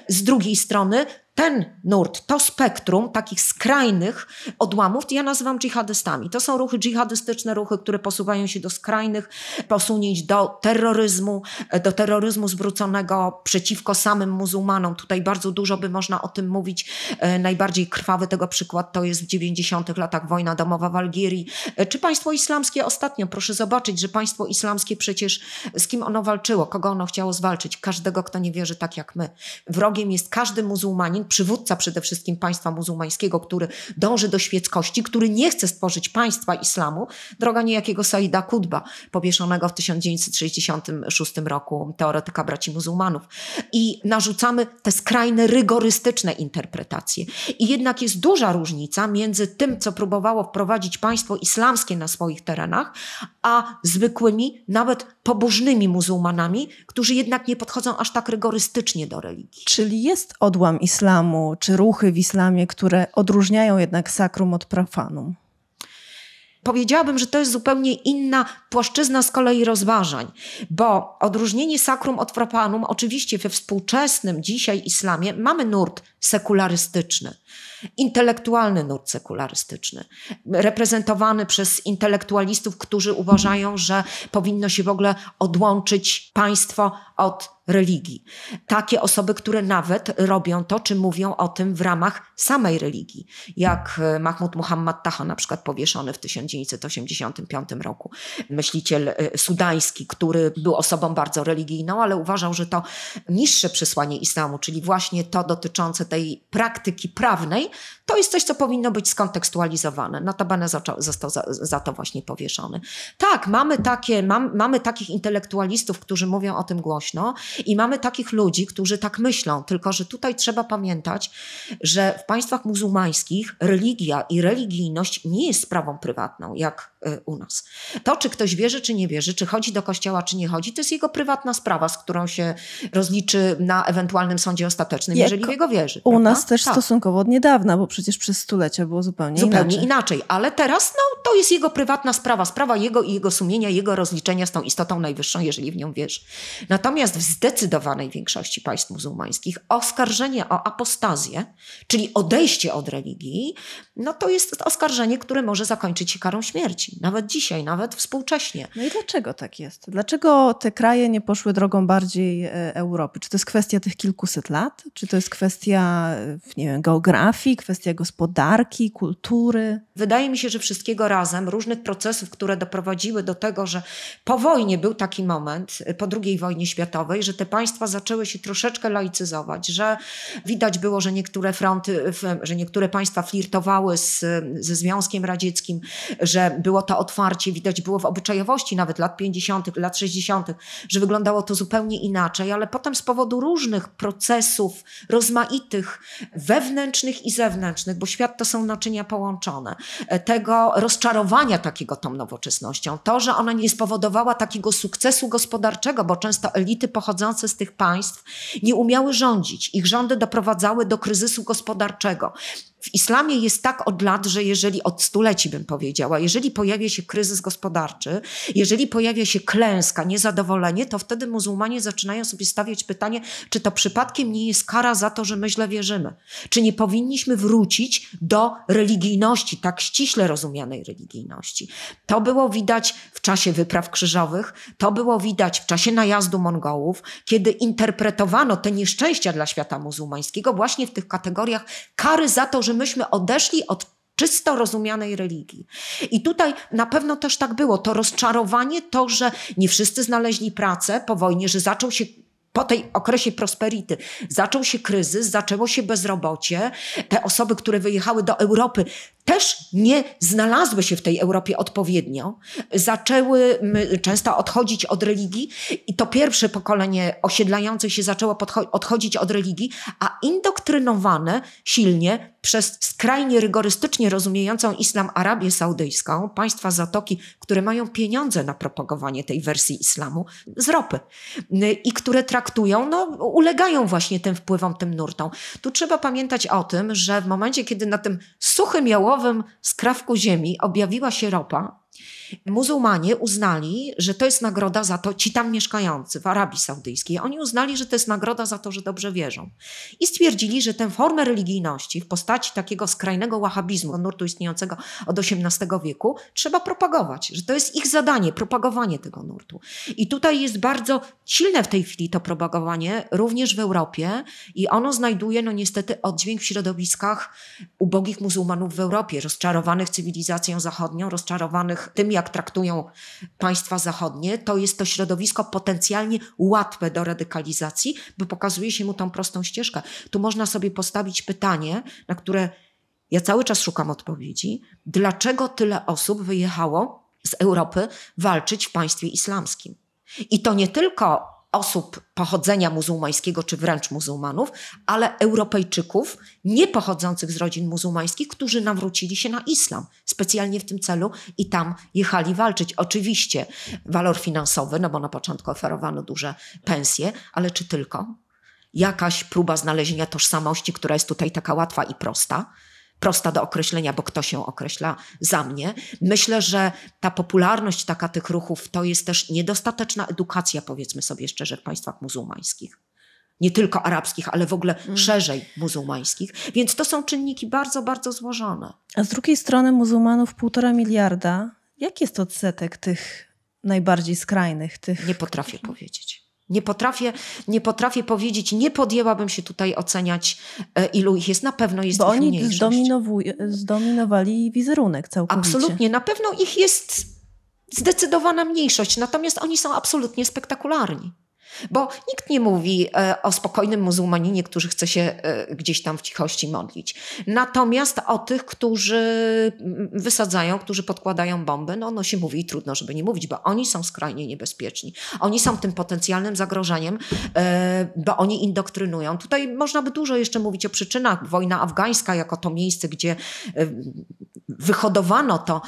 Z drugiej strony ten nurt, to spektrum takich skrajnych odłamów, ja nazywam dżihadystami. To są ruchy dżihadystyczne, ruchy, które posuwają się do skrajnych posunięć, do terroryzmu, do terroryzmu zwróconego przeciwko samym muzułmanom. Tutaj bardzo dużo by można o tym mówić. E, najbardziej krwawy tego przykład to jest w 90 latach wojna domowa w Algierii. E, czy państwo islamskie ostatnio, proszę zobaczyć, że państwo islamskie przecież z kim ono walczyło, kogo ono chciało zwalczyć? Każdego, kto nie wierzy tak jak my. Wrogiem jest każdy muzułmanin, był przywódca przede wszystkim państwa muzułmańskiego, który dąży do świeckości, który nie chce stworzyć państwa islamu, droga niejakiego Saida Kudba, powieszonego w 1966 roku teoretyka braci muzułmanów. I narzucamy te skrajne, rygorystyczne interpretacje. I jednak jest duża różnica między tym, co próbowało wprowadzić państwo islamskie na swoich terenach, a zwykłymi, nawet pobożnymi muzułmanami, którzy jednak nie podchodzą aż tak rygorystycznie do religii. Czyli jest odłam islamu, czy ruchy w islamie, które odróżniają jednak sakrum od profanum? powiedziałabym, że to jest zupełnie inna płaszczyzna z kolei rozważań, bo odróżnienie sakrum od profanum, oczywiście we współczesnym dzisiaj islamie mamy nurt sekularystyczny, intelektualny nurt sekularystyczny, reprezentowany przez intelektualistów, którzy uważają, że powinno się w ogóle odłączyć państwo od religii. Takie osoby, które nawet robią to, czy mówią o tym w ramach samej religii, jak e, Mahmud Muhammad Taha, na przykład powieszony w 1985 roku, myśliciel e, sudański, który był osobą bardzo religijną, ale uważał, że to niższe przesłanie islamu, czyli właśnie to dotyczące tej praktyki prawnej, to jest coś, co powinno być skontekstualizowane. Notabene został za, za to właśnie powieszony. Tak, mamy, takie, mam, mamy takich intelektualistów, którzy mówią o tym głośno i mamy takich ludzi, którzy tak myślą, tylko że tutaj trzeba pamiętać, że w państwach muzułmańskich religia i religijność nie jest sprawą prywatną, jak E, u nas. To, czy ktoś wierzy, czy nie wierzy, czy chodzi do kościoła, czy nie chodzi, to jest jego prywatna sprawa, z którą się rozliczy na ewentualnym sądzie ostatecznym, Jak jeżeli w jego wierzy. U prawda? nas też tak. stosunkowo od niedawna, bo przecież przez stulecia było zupełnie, zupełnie inaczej. inaczej. Ale teraz no, to jest jego prywatna sprawa, sprawa jego i jego sumienia, jego rozliczenia z tą istotą najwyższą, jeżeli w nią wierzy. Natomiast w zdecydowanej większości państw muzułmańskich oskarżenie o apostazję, czyli odejście od religii, no to jest oskarżenie, które może zakończyć się karą śmierci nawet dzisiaj, nawet współcześnie. No i dlaczego tak jest? Dlaczego te kraje nie poszły drogą bardziej e, Europy? Czy to jest kwestia tych kilkuset lat? Czy to jest kwestia nie wiem, geografii, kwestia gospodarki, kultury? Wydaje mi się, że wszystkiego razem, różnych procesów, które doprowadziły do tego, że po wojnie był taki moment, e, po II wojnie światowej, że te państwa zaczęły się troszeczkę laicyzować, że widać było, że niektóre fronty, e, że niektóre państwa flirtowały z, ze Związkiem Radzieckim, że było to otwarcie widać było w obyczajowości nawet lat 50., lat 60., że wyglądało to zupełnie inaczej, ale potem z powodu różnych procesów rozmaitych, wewnętrznych i zewnętrznych, bo świat to są naczynia połączone, e, tego rozczarowania takiego tą nowoczesnością, to, że ona nie spowodowała takiego sukcesu gospodarczego, bo często elity pochodzące z tych państw nie umiały rządzić. Ich rządy doprowadzały do kryzysu gospodarczego w islamie jest tak od lat, że jeżeli od stuleci bym powiedziała, jeżeli pojawia się kryzys gospodarczy, jeżeli pojawia się klęska, niezadowolenie, to wtedy muzułmanie zaczynają sobie stawiać pytanie, czy to przypadkiem nie jest kara za to, że my źle wierzymy? Czy nie powinniśmy wrócić do religijności, tak ściśle rozumianej religijności? To było widać w czasie wypraw krzyżowych, to było widać w czasie najazdu Mongołów, kiedy interpretowano te nieszczęścia dla świata muzułmańskiego właśnie w tych kategoriach kary za to, że myśmy odeszli od czysto rozumianej religii. I tutaj na pewno też tak było. To rozczarowanie, to, że nie wszyscy znaleźli pracę po wojnie, że zaczął się po tej okresie prosperity zaczął się kryzys, zaczęło się bezrobocie. Te osoby, które wyjechały do Europy, też nie znalazły się w tej Europie odpowiednio, zaczęły często odchodzić od religii i to pierwsze pokolenie osiedlające się zaczęło odchodzić od religii, a indoktrynowane silnie przez skrajnie rygorystycznie rozumiejącą islam Arabię Saudyjską, państwa Zatoki, które mają pieniądze na propagowanie tej wersji islamu z ropy i które traktują, no ulegają właśnie tym wpływom, tym nurtom. Tu trzeba pamiętać o tym, że w momencie, kiedy na tym suchym jało w skrawku ziemi objawiła się ropa Muzułmanie uznali, że to jest nagroda za to, ci tam mieszkający w Arabii Saudyjskiej, oni uznali, że to jest nagroda za to, że dobrze wierzą. I stwierdzili, że tę formę religijności w postaci takiego skrajnego wahabizmu, nurtu istniejącego od XVIII wieku, trzeba propagować, że to jest ich zadanie, propagowanie tego nurtu. I tutaj jest bardzo silne w tej chwili to propagowanie, również w Europie, i ono znajduje, no niestety, oddźwięk w środowiskach ubogich muzułmanów w Europie, rozczarowanych cywilizacją zachodnią, rozczarowanych tym, jak traktują państwa zachodnie, to jest to środowisko potencjalnie łatwe do radykalizacji, bo pokazuje się mu tą prostą ścieżkę. Tu można sobie postawić pytanie, na które ja cały czas szukam odpowiedzi, dlaczego tyle osób wyjechało z Europy walczyć w państwie islamskim. I to nie tylko osób pochodzenia muzułmańskiego czy wręcz muzułmanów, ale Europejczyków nie pochodzących z rodzin muzułmańskich, którzy nawrócili się na islam specjalnie w tym celu i tam jechali walczyć. Oczywiście walor finansowy, no bo na początku oferowano duże pensje, ale czy tylko? Jakaś próba znalezienia tożsamości, która jest tutaj taka łatwa i prosta prosta do określenia, bo kto się określa za mnie. Myślę, że ta popularność taka tych ruchów to jest też niedostateczna edukacja, powiedzmy sobie szczerze, w państwach muzułmańskich nie tylko arabskich, ale w ogóle mm. szerzej muzułmańskich. Więc to są czynniki bardzo, bardzo złożone. A z drugiej strony muzułmanów półtora miliarda. Jaki jest odsetek tych najbardziej skrajnych? Tych... Nie potrafię powiedzieć. Nie potrafię, nie potrafię powiedzieć, nie podjęłabym się tutaj oceniać, e, ilu ich jest. Na pewno jest Bo ich oni zdominowali wizerunek całkowicie. Absolutnie, na pewno ich jest zdecydowana mniejszość, natomiast oni są absolutnie spektakularni. Bo nikt nie mówi e, o spokojnym muzułmaninie, który chce się e, gdzieś tam w cichości modlić. Natomiast o tych, którzy mm, wysadzają, którzy podkładają bomby, no, no się mówi i trudno, żeby nie mówić, bo oni są skrajnie niebezpieczni. Oni są tym potencjalnym zagrożeniem, e, bo oni indoktrynują. Tutaj można by dużo jeszcze mówić o przyczynach. Wojna afgańska jako to miejsce, gdzie wyhodowano to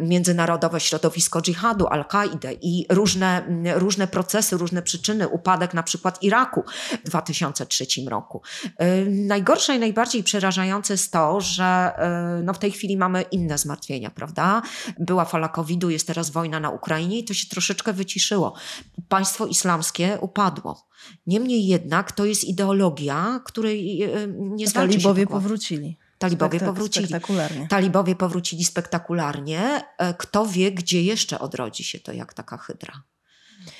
międzynarodowe środowisko dżihadu, Al-Kaidę i różne, mm, różne procesy, różne przyczyny upadek na przykład Iraku w 2003 roku. Y, najgorsze i najbardziej przerażające jest to, że y, no w tej chwili mamy inne zmartwienia, prawda? Była fala COVID-u, jest teraz wojna na Ukrainie i to się troszeczkę wyciszyło. Państwo islamskie upadło. Niemniej jednak to jest ideologia, której y, nie znaczy Talibowie powrócili. Talibowie powrócili. Spektakularnie. Talibowie powrócili spektakularnie. E, kto wie, gdzie jeszcze odrodzi się to jak taka hydra.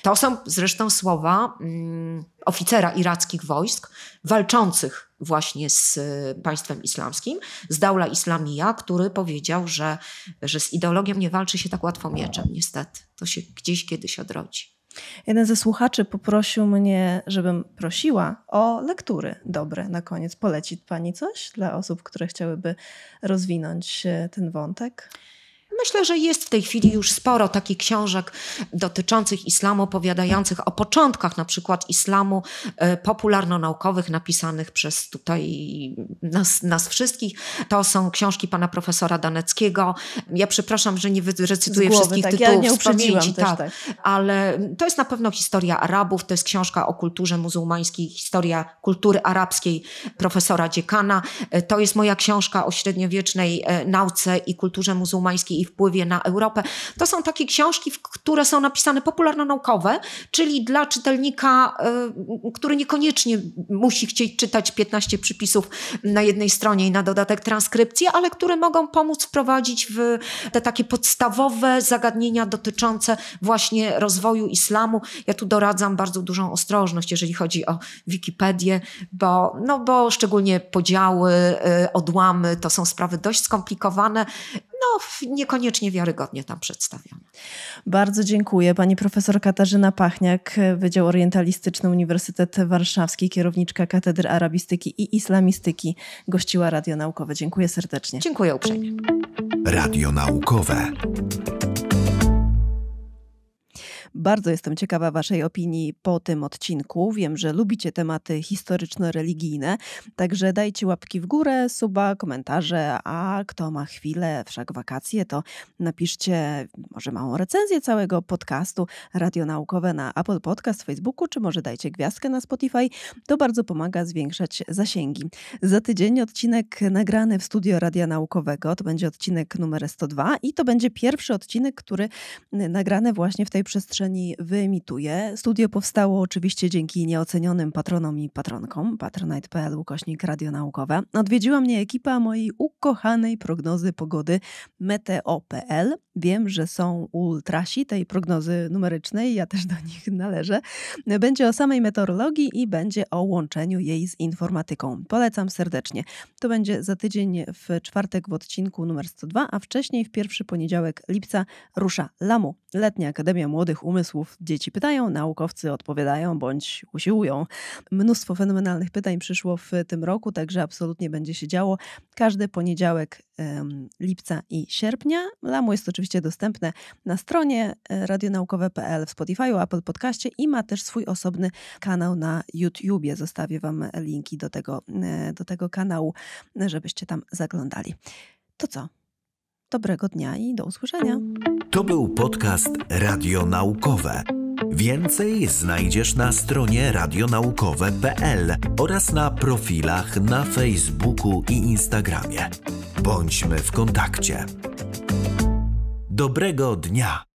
To są zresztą słowa mm, oficera irackich wojsk walczących właśnie z y, państwem islamskim, z Daula Islamia, który powiedział, że, że z ideologią nie walczy się tak łatwo mieczem, niestety. To się gdzieś kiedyś odrodzi. Jeden ze słuchaczy poprosił mnie, żebym prosiła o lektury dobre na koniec. Poleci Pani coś dla osób, które chciałyby rozwinąć y, ten wątek? Myślę, że jest w tej chwili już sporo takich książek dotyczących islamu, opowiadających o początkach na przykład islamu e, popularno-naukowych, napisanych przez tutaj nas, nas wszystkich. To są książki pana profesora Daneckiego. Ja przepraszam, że nie wyrecytuję głowy, wszystkich tak, tytułów ja nie z pamięci, tak, tak. ale to jest na pewno historia Arabów, to jest książka o kulturze muzułmańskiej, historia kultury arabskiej profesora Dziekana. E, to jest moja książka o średniowiecznej e, nauce i kulturze muzułmańskiej i wpływie na Europę. To są takie książki, które są napisane popularno-naukowe, czyli dla czytelnika, y, który niekoniecznie musi chcieć czytać 15 przypisów na jednej stronie i na dodatek transkrypcję, ale które mogą pomóc wprowadzić w te takie podstawowe zagadnienia dotyczące właśnie rozwoju islamu. Ja tu doradzam bardzo dużą ostrożność, jeżeli chodzi o Wikipedię, bo, no bo szczególnie podziały, y, odłamy to są sprawy dość skomplikowane no, niekoniecznie wiarygodnie tam przedstawione. Bardzo dziękuję. Pani profesor Katarzyna Pachniak, Wydział Orientalistyczny Uniwersytet Warszawski, kierowniczka Katedry Arabistyki i Islamistyki, gościła Radio Naukowe. Dziękuję serdecznie. Dziękuję uprzejmie. Radio Naukowe. Bardzo jestem ciekawa Waszej opinii po tym odcinku. Wiem, że lubicie tematy historyczno-religijne, także dajcie łapki w górę, suba, komentarze, a kto ma chwilę, wszak wakacje, to napiszcie może małą recenzję całego podcastu Radio Naukowe na Apple Podcast, Facebooku, czy może dajcie gwiazdkę na Spotify. To bardzo pomaga zwiększać zasięgi. Za tydzień odcinek nagrany w studio Radia Naukowego, to będzie odcinek numer 102 i to będzie pierwszy odcinek, który nagrany właśnie w tej przestrzeni przestrzeni wyemituje. Studio powstało oczywiście dzięki nieocenionym patronom i patronkom patronite.pl ukośnik Radio Odwiedziła mnie ekipa mojej ukochanej prognozy pogody meteo.pl. Wiem, że są ultrasi tej prognozy numerycznej, ja też do nich należę. Będzie o samej meteorologii i będzie o łączeniu jej z informatyką. Polecam serdecznie. To będzie za tydzień w czwartek w odcinku numer 102, a wcześniej w pierwszy poniedziałek lipca rusza LAMU, Letnia Akademia Młodych Umysłów umysłów dzieci pytają, naukowcy odpowiadają bądź usiłują. Mnóstwo fenomenalnych pytań przyszło w tym roku, także absolutnie będzie się działo. Każdy poniedziałek lipca i sierpnia. lamu jest oczywiście dostępne na stronie e, radionaukowe.pl w Spotify'u, Apple Podcaście i ma też swój osobny kanał na YouTubie. Zostawię Wam linki do tego, e, do tego kanału, żebyście tam zaglądali. To co? Dobrego dnia i do usłyszenia. To był podcast Radio Naukowe. Więcej znajdziesz na stronie radionaukowe.pl oraz na profilach na Facebooku i Instagramie. Bądźmy w kontakcie. Dobrego dnia!